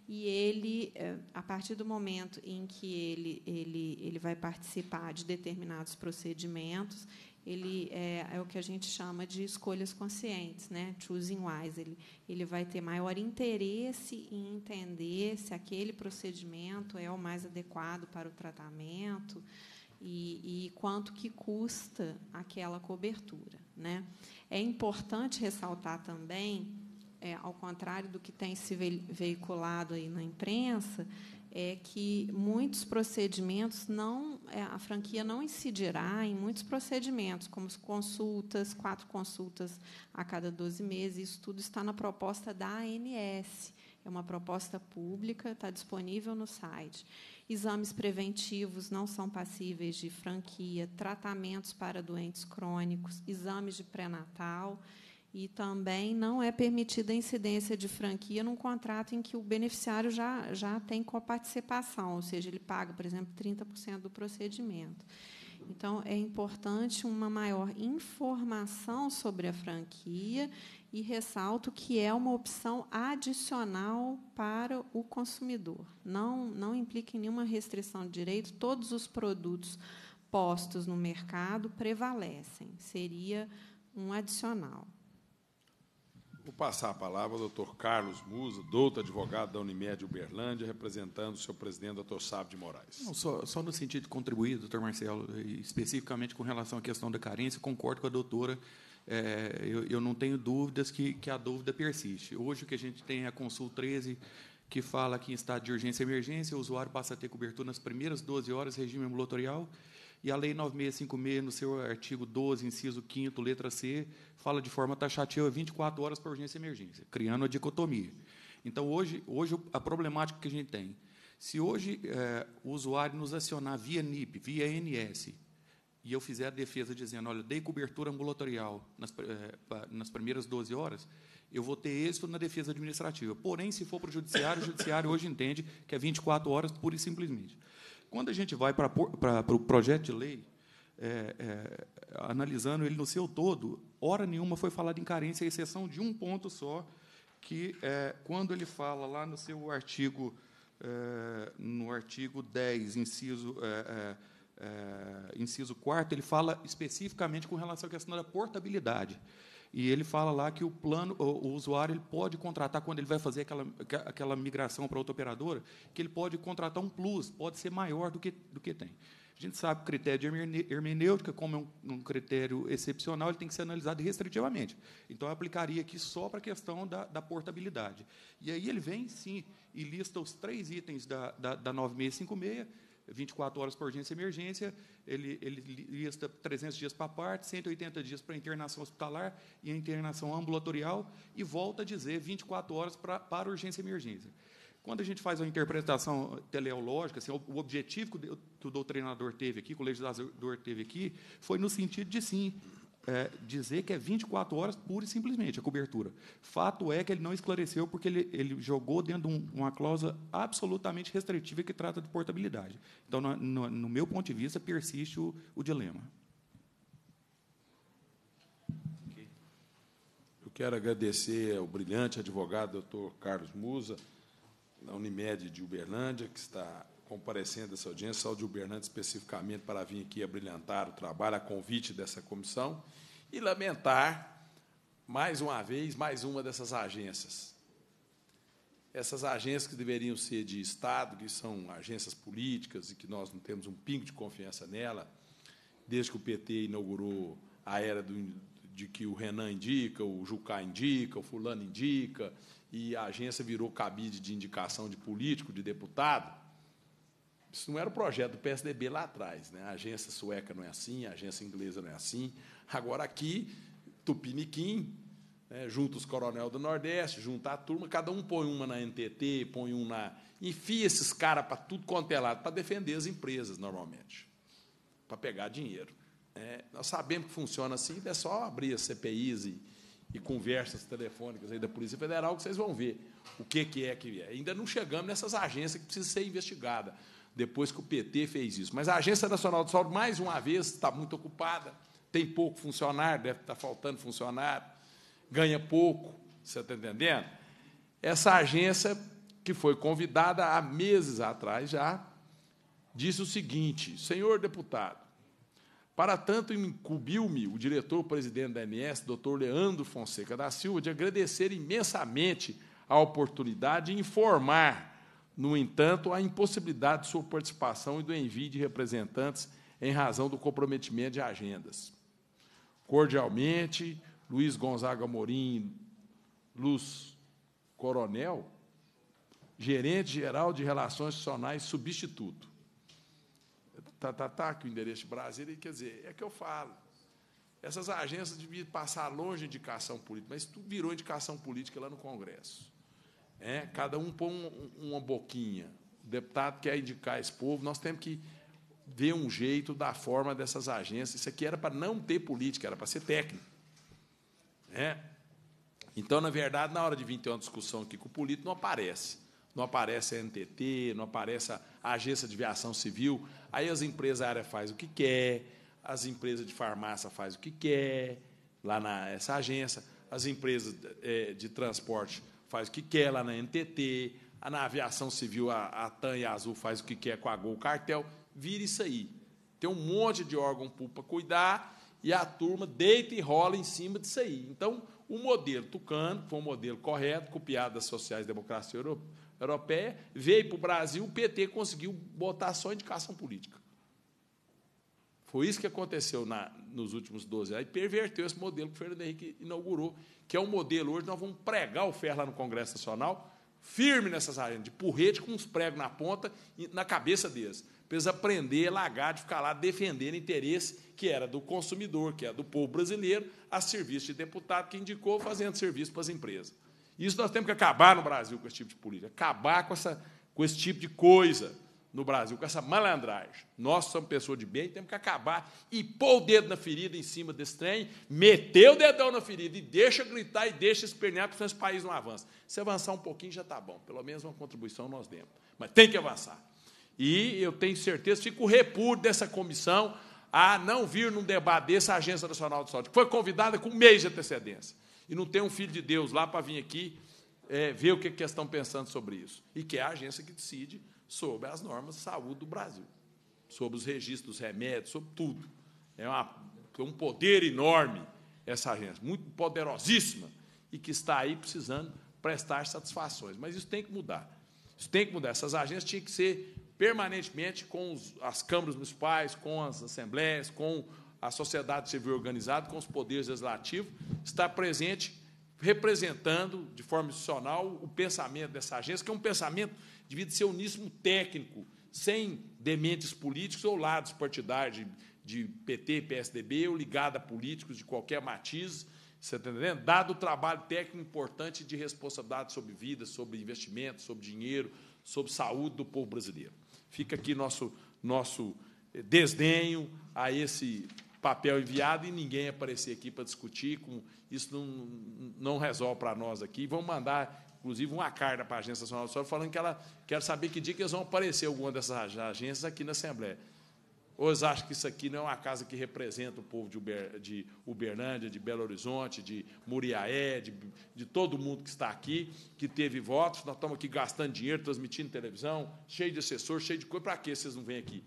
e ele, eh, a partir do momento em que ele, ele, ele vai participar de determinados procedimentos, ele é, é, o que a gente chama de escolhas conscientes, né? choosing wise. Ele, ele vai ter maior interesse em entender se aquele procedimento é o mais adequado para o tratamento e, e quanto que custa aquela cobertura. Né? É importante ressaltar também é, ao contrário do que tem se veiculado aí na imprensa, é que muitos procedimentos não é, a franquia não incidirá em muitos procedimentos, como as consultas, quatro consultas a cada 12 meses. Isso tudo está na proposta da ANS. É uma proposta pública, está disponível no site. Exames preventivos não são passíveis de franquia, tratamentos para doentes crônicos, exames de pré-natal e também não é permitida a incidência de franquia num contrato em que o beneficiário já, já tem coparticipação, ou seja, ele paga, por exemplo, 30% do procedimento. Então, é importante uma maior informação sobre a franquia e ressalto que é uma opção adicional para o consumidor. Não, não implica em nenhuma restrição de direito, todos os produtos postos no mercado prevalecem, seria um adicional. Vou passar a palavra ao Dr. Carlos Musa, doutor advogado da Unimed Uberlândia, representando o seu presidente, Dr. Sábio de Moraes. Não, só, só, no sentido de contribuir, doutor Marcelo, especificamente com relação à questão da carência, concordo com a doutora. É, eu, eu, não tenho dúvidas que, que a dúvida persiste. Hoje o que a gente tem é a Consul 13, que fala que em estado de urgência e emergência, o usuário passa a ter cobertura nas primeiras 12 horas, regime ambulatorial, e a Lei 9656, no seu artigo 12, inciso 5, letra C, fala de forma taxativa 24 horas para urgência e emergência, criando a dicotomia. Então, hoje, hoje a problemática que a gente tem. Se hoje é, o usuário nos acionar via NIP, via NS, e eu fizer a defesa dizendo, olha, dei cobertura ambulatorial nas, é, nas primeiras 12 horas, eu vou ter êxito na defesa administrativa. Porém, se for para o judiciário, o judiciário hoje entende que é 24 horas pura e simplesmente. Quando a gente vai para o projeto de lei, é, é, analisando ele no seu todo, hora nenhuma foi falado em carência, à exceção de um ponto só, que é, quando ele fala lá no seu artigo, é, no artigo 10, inciso, é, é, inciso 4, ele fala especificamente com relação à questão da portabilidade. E ele fala lá que o plano, o, usuário ele pode contratar, quando ele vai fazer aquela, aquela migração para outra operadora, que ele pode contratar um plus, pode ser maior do que, do que tem. A gente sabe que o critério de hermenêutica, como é um, um, critério excepcional, ele tem que ser analisado restritivamente. Então, eu aplicaria aqui só para a questão da, da, portabilidade. E aí ele vem, sim, e lista os três itens da, da, da 9656, 24 horas por urgência e emergência, ele, ele lista 300 dias para parte, 180 dias para internação hospitalar e a internação ambulatorial, e volta a dizer 24 horas para urgência e emergência. Quando a gente faz a interpretação teleológica, assim, o, o objetivo que o doutrinador teve aqui, que o legislador teve aqui, foi no sentido de, sim, é, dizer que é 24 horas pura e simplesmente a cobertura. Fato é que ele não esclareceu porque ele, ele jogou dentro de um, uma cláusula absolutamente restritiva que trata de portabilidade. Então, no, no, no meu ponto de vista, persiste o, o dilema. Eu quero agradecer ao brilhante advogado doutor Carlos Musa, da Unimed de Uberlândia, que está comparecendo essa audiência, Saudio Bernardo especificamente, para vir aqui abrilhantar o trabalho a convite dessa comissão e lamentar, mais uma vez, mais uma dessas agências. Essas agências que deveriam ser de Estado, que são agências políticas e que nós não temos um pingo de confiança nela, desde que o PT inaugurou a era do, de que o Renan indica, o Jucá indica, o fulano indica, e a agência virou cabide de indicação de político, de deputado, isso não era o projeto do PSDB lá atrás. Né? A agência sueca não é assim, a agência inglesa não é assim. Agora aqui, Tupiniquim, né? junta os coronel do Nordeste, junta a turma, cada um põe uma na NTT, põe um na. Enfia esses caras para tudo quanto é lado, para defender as empresas, normalmente, para pegar dinheiro. É, nós sabemos que funciona assim, é só abrir as CPIs e, e conversas telefônicas aí da Polícia Federal que vocês vão ver o que, que é que é. Ainda não chegamos nessas agências que precisam ser investigadas depois que o PT fez isso. Mas a Agência Nacional de Saúde, mais uma vez, está muito ocupada, tem pouco funcionário, deve estar faltando funcionário, ganha pouco, você está entendendo? Essa agência, que foi convidada há meses atrás já, disse o seguinte: senhor deputado, para tanto, incumbiu-me o diretor-presidente da ANS, doutor Leandro Fonseca da Silva, de agradecer imensamente a oportunidade de informar no entanto, a impossibilidade de sua participação e do envio de representantes em razão do comprometimento de agendas. Cordialmente, Luiz Gonzaga Morim, Luz Coronel, gerente-geral de Relações Institucionais substituto. Tá, tá, tá, que o endereço de Brasília, quer dizer, é que eu falo. Essas agências deviam passar longe de indicação política, mas tudo virou indicação política lá no Congresso. É, cada um põe um, uma boquinha. O deputado quer indicar esse povo, nós temos que ver um jeito da forma dessas agências. Isso aqui era para não ter política, era para ser técnico. É. Então, na verdade, na hora de vir ter uma discussão aqui com o político, não aparece. Não aparece a NTT, não aparece a Agência de viação Civil. Aí as empresas área fazem o que quer, as empresas de farmácia fazem o que quer, lá nessa agência, as empresas é, de transporte faz o que quer lá na NTT, na aviação civil a, a TAM e a Azul faz o que quer com a Gol Cartel, vira isso aí. Tem um monte de órgão público para cuidar e a turma deita e rola em cima disso aí. Então, o modelo tucano, que foi um modelo correto, copiado das sociais democracia europeia, veio para o Brasil, o PT conseguiu botar só indicação política. Foi isso que aconteceu na, nos últimos 12 anos. E perverteu esse modelo que o Fernando Henrique inaugurou, que é um modelo hoje, nós vamos pregar o ferro lá no Congresso Nacional, firme nessas arenas, de porrete com uns pregos na ponta, na cabeça deles. Precisa aprender, lagar de ficar lá defendendo interesse que era do consumidor, que era do povo brasileiro, a serviço de deputado que indicou fazendo serviço para as empresas. Isso nós temos que acabar no Brasil com esse tipo de política, acabar com, essa, com esse tipo de coisa no Brasil, com essa malandragem. Nós somos pessoas de bem, temos que acabar e pôr o dedo na ferida em cima desse trem, meter o dedão na ferida e deixa gritar e deixa espernear porque o nosso país não avança. Se avançar um pouquinho já está bom, pelo menos uma contribuição nós demos. Mas tem que avançar. E eu tenho certeza, fico o repúdio dessa comissão a não vir num debate dessa Agência Nacional de Saúde, que foi convidada com um mês de antecedência. E não tem um filho de Deus lá para vir aqui é, ver o que, que eles estão pensando sobre isso. E que é a agência que decide sobre as normas de saúde do Brasil, sobre os registros remédios, sobre tudo. É, uma, um poder enorme essa agência, muito poderosíssima, e que está aí precisando prestar satisfações. Mas isso tem que mudar. Isso tem que mudar. Essas agências tinham que ser permanentemente com os, as câmaras municipais, com as assembleias, com a sociedade civil organizada, com os poderes legislativos, estar presente representando de forma institucional o pensamento dessa agência, que é um pensamento devia ser uníssimo técnico, sem dementes políticos ou lados partidários de, de PT, PSDB ou ligada a políticos de qualquer matiz. Você está entendendo? Dado o trabalho técnico importante de responsabilidade sobre vida, sobre investimento, sobre dinheiro, sobre saúde do povo brasileiro. Fica aqui nosso, nosso eh, desdenho a esse papel enviado e ninguém aparecer aqui para discutir. Com, isso não, não resolve para nós aqui. Vamos mandar inclusive uma carta para a Agência Nacional do Solo falando que ela quer saber que dia que eles vão aparecer alguma dessas agências aqui na Assembleia. Ou eles acham que isso aqui não é uma casa que representa o povo de, Uber, de Uberlândia, de Belo Horizonte, de Muriaé, de, de todo mundo que está aqui, que teve votos, nós estamos aqui gastando dinheiro, transmitindo televisão, cheio de assessor, cheio de coisa, para que vocês não vêm aqui?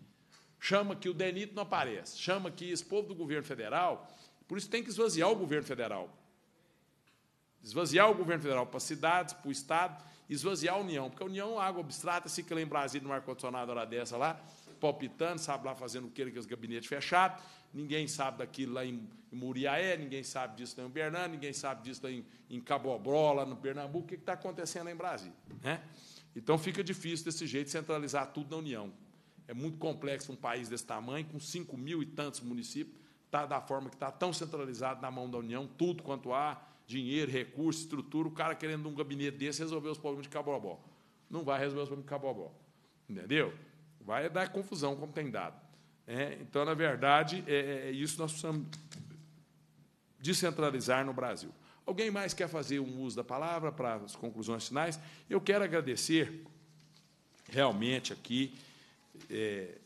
Chama que o DENIT não aparece, chama que esse povo do governo federal, por isso tem que esvaziar o governo federal. Esvaziar o governo federal para as cidades, para o Estado, esvaziar a União, porque a União é água abstrata, se lá em Brasília, no ar-condicionado, hora dessa lá, palpitando, sabe lá fazendo o que, que os gabinetes fechados, ninguém sabe daquilo lá em, Muriaé, ninguém sabe disso lá em Bernardo, ninguém sabe disso lá em, em Cabobró, lá no Pernambuco, o que está acontecendo lá em Brasília. Né? Então fica difícil desse jeito centralizar tudo na União. É muito complexo um país desse tamanho, com 5 mil e tantos municípios, tá da forma que está, tão centralizado na mão da União, tudo quanto há dinheiro, recurso, estrutura, o cara querendo um gabinete desse resolver os problemas de Cabobó. Não vai resolver os problemas de Cabobó. Entendeu? Vai dar confusão, como tem dado. É, então, na verdade, é, é, é isso nós precisamos descentralizar no Brasil. Alguém mais quer fazer um uso da palavra para as conclusões finais? Eu quero agradecer realmente aqui é,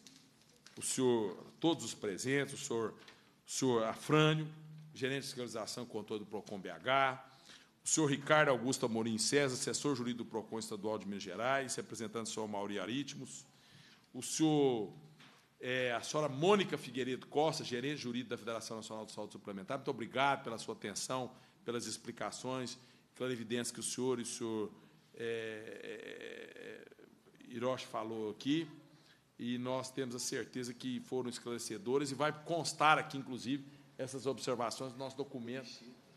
o senhor, todos os presentes, o senhor, o senhor Afrânio, gerente de fiscalização e controle do PROCON BH, o senhor Ricardo Augusto Amorim César, assessor jurídico do PROCON Estadual de Minas Gerais, representando o senhor Mauri Aritmos, o senhor, é, a senhora Mônica Figueiredo Costa, gerente jurídico da Federação Nacional do Saúde Suplementar, muito obrigado pela sua atenção, pelas explicações, pela evidência que o senhor e o senhor é, é, Hiroshi falou aqui, e nós temos a certeza que foram esclarecedoras, e vai constar aqui, inclusive, essas observações do nosso documento.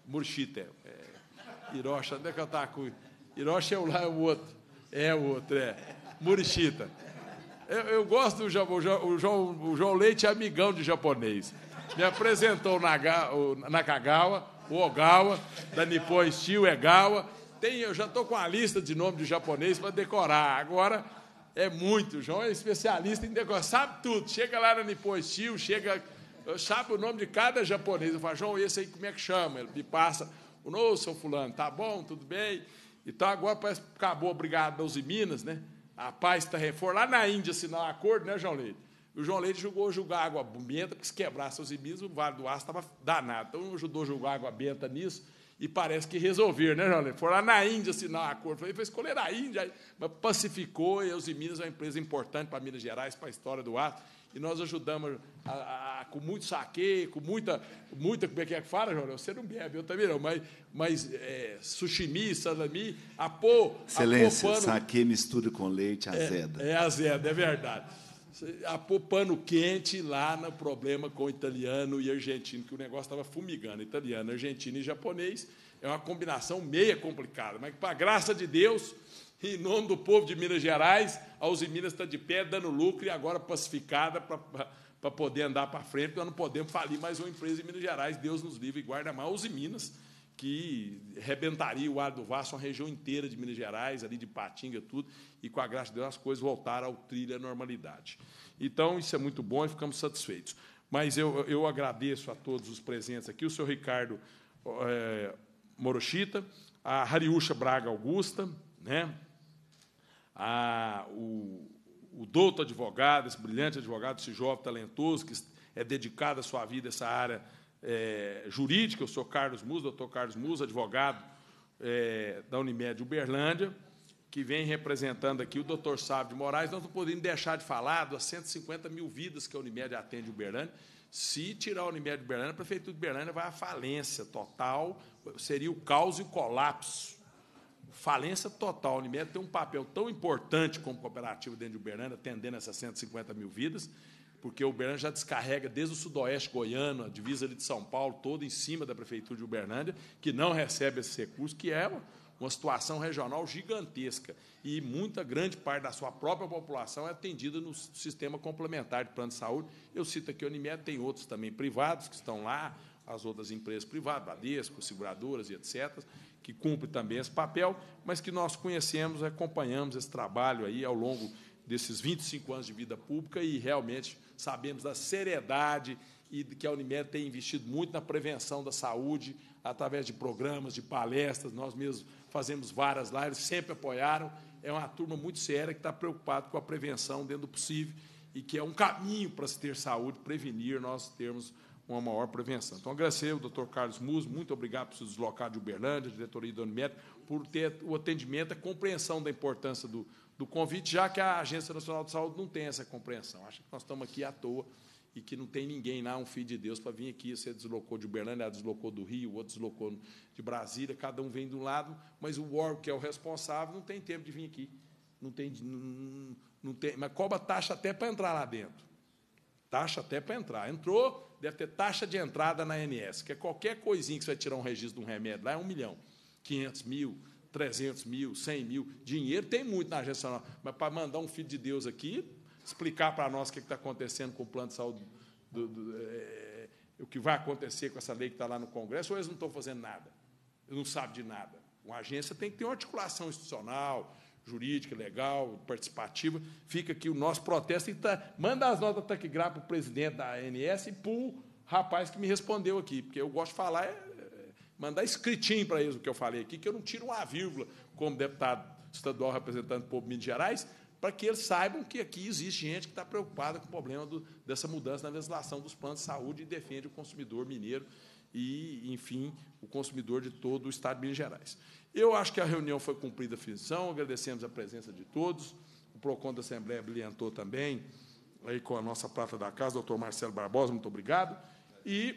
Murchita. É, é Hiroshi, onde é que eu estava com... Hiroshi é o lá, é o outro. É o outro, é. Murchita. Eu, eu gosto do João, o João, o João Leite é amigão de japonês. Me apresentou o Nakagawa, o Ogawa, da Nippon Steel, Egawa. É Tem, eu já estou com a lista de nomes de japonês para decorar. Agora é muito. O João é especialista em decorar, sabe tudo. Chega lá na Nippon Steel, chega eu sabe o nome de cada japonês. Eu falo, João, esse aí como é que chama? Ele me passa. o novo seu fulano, tá bom, tudo bem? Então, agora parece que acabou a Brigada das Minas, né? A paz está reforma. Lá na Índia assinar um acordo, né, João Leite? E o João Leite julgou julgar água benta, porque se quebrasse os iminas, o Vale do Aço estava danado. Então, ajudou a julgar água benta nisso e parece que resolveram, né, João Leite? Foram lá na Índia assinar um acordo. Falei, foi escolher a Índia, mas pacificou e os iminas é uma empresa importante para Minas Gerais, para a história do Aço e nós ajudamos a, a, com muito saque, com muita, muita, como é que é que fala, Jornal? Você não bebe, eu também não, mas, mas é, sushimi, salami, apô... Excelência, pano, saque mistura com leite, é, azeda. É, é azeda, é verdade. Apô pano quente lá no problema com italiano e argentino, que o negócio estava fumigando, italiano, argentino e japonês, é uma combinação meia complicada, mas, para a graça de Deus em nome do povo de Minas Gerais, a Uzi Minas está de pé, dando lucro e agora pacificada para poder andar para frente. Nós não podemos falir mais uma empresa em Minas Gerais. Deus nos livre e guarda mal a Uzi Minas, que rebentaria o ar do Vasco, uma região inteira de Minas Gerais, ali de Patinga, tudo. E com a graça de Deus, as coisas voltaram ao trilho, à normalidade. Então, isso é muito bom e ficamos satisfeitos. Mas eu, eu agradeço a todos os presentes aqui, o senhor Ricardo é, Morochita, a Hariúcha Braga Augusta, né? a, o, o douto advogado, esse brilhante advogado, esse jovem talentoso, que é dedicado a sua vida a essa área é, jurídica, eu sou Carlos Musa, doutor Carlos Musa, advogado é, da Unimed Uberlândia, que vem representando aqui o doutor Sábio de Moraes. Nós não podemos deixar de falar das 150 mil vidas que a Unimed atende Uberlândia. Se tirar a Unimed Uberlândia, a Prefeitura de Uberlândia vai à falência total, seria o caos e o colapso falência total. A Unimed tem um papel tão importante como cooperativa dentro de Uberlândia, atendendo essas 150 mil vidas, porque Uberlândia já descarrega desde o sudoeste goiano, a divisa ali de São Paulo, toda em cima da prefeitura de Uberlândia, que não recebe esse recurso, que é uma situação regional gigantesca. E muita grande parte da sua própria população é atendida no sistema complementar de plano de saúde. Eu cito aqui a Unimed, tem outros também privados que estão lá, as outras empresas privadas, Badesco, seguradoras e etc que cumpre também esse papel, mas que nós conhecemos, acompanhamos esse trabalho aí ao longo desses 25 anos de vida pública e realmente sabemos da seriedade e que a Unimed tem investido muito na prevenção da saúde através de programas, de palestras, nós mesmos fazemos várias lives, sempre apoiaram. É uma turma muito séria que está preocupada com a prevenção dentro do possível e que é um caminho para se ter saúde, prevenir nós termos uma maior prevenção. Então, agradecer ao doutor Carlos Mus, muito obrigado por se deslocar de Uberlândia, diretoria do Unimed, por ter o atendimento, a compreensão da importância do, do convite, já que a Agência Nacional de Saúde não tem essa compreensão. Acho que nós estamos aqui à toa e que não tem ninguém lá, um filho de Deus, para vir aqui. Você deslocou de Uberlândia, deslocou do Rio, o outro deslocou de Brasília, cada um vem de um lado, mas o órgão que é o responsável não tem tempo de vir aqui. Não tem, não, não tem, mas cobra taxa até para entrar lá dentro. Taxa até para entrar. Entrou, deve ter taxa de entrada na ANS, que é qualquer coisinha que você vai tirar um registro de um remédio lá é um milhão, 500 mil, 300 mil, 100 mil. Dinheiro tem muito na agência nacional, mas para mandar um filho de Deus aqui, explicar para nós o que é está acontecendo com o plano de saúde, do, do, é, o que vai acontecer com essa lei que está lá no Congresso, ou eles não estão fazendo nada, não sabem de nada. Uma agência tem que ter uma articulação institucional, jurídica, legal, participativa. Fica aqui o nosso protesto e tá, manda as notas taquigráficas para o presidente da ANS e para o rapaz que me respondeu aqui, porque eu gosto de falar, é, é mandar escritinho para eles o que eu falei aqui, que eu não tiro uma vírgula como deputado estadual representando o povo de Minas Gerais, para que eles saibam que aqui existe gente que está preocupada com o problema do, dessa mudança na legislação dos planos de saúde e defende o consumidor mineiro e, enfim, o consumidor de todo o Estado de Minas Gerais. Eu acho que a reunião foi cumprida a função, agradecemos a presença de todos. O PROCON da Assembleia brilhantou também aí com a nossa prata da casa, doutor Marcelo Barbosa, muito obrigado. E,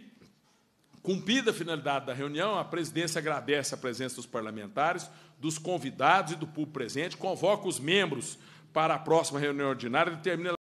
cumprida a finalidade da reunião, a presidência agradece a presença dos parlamentares, dos convidados e do público presente, convoca os membros para a próxima reunião ordinária e determina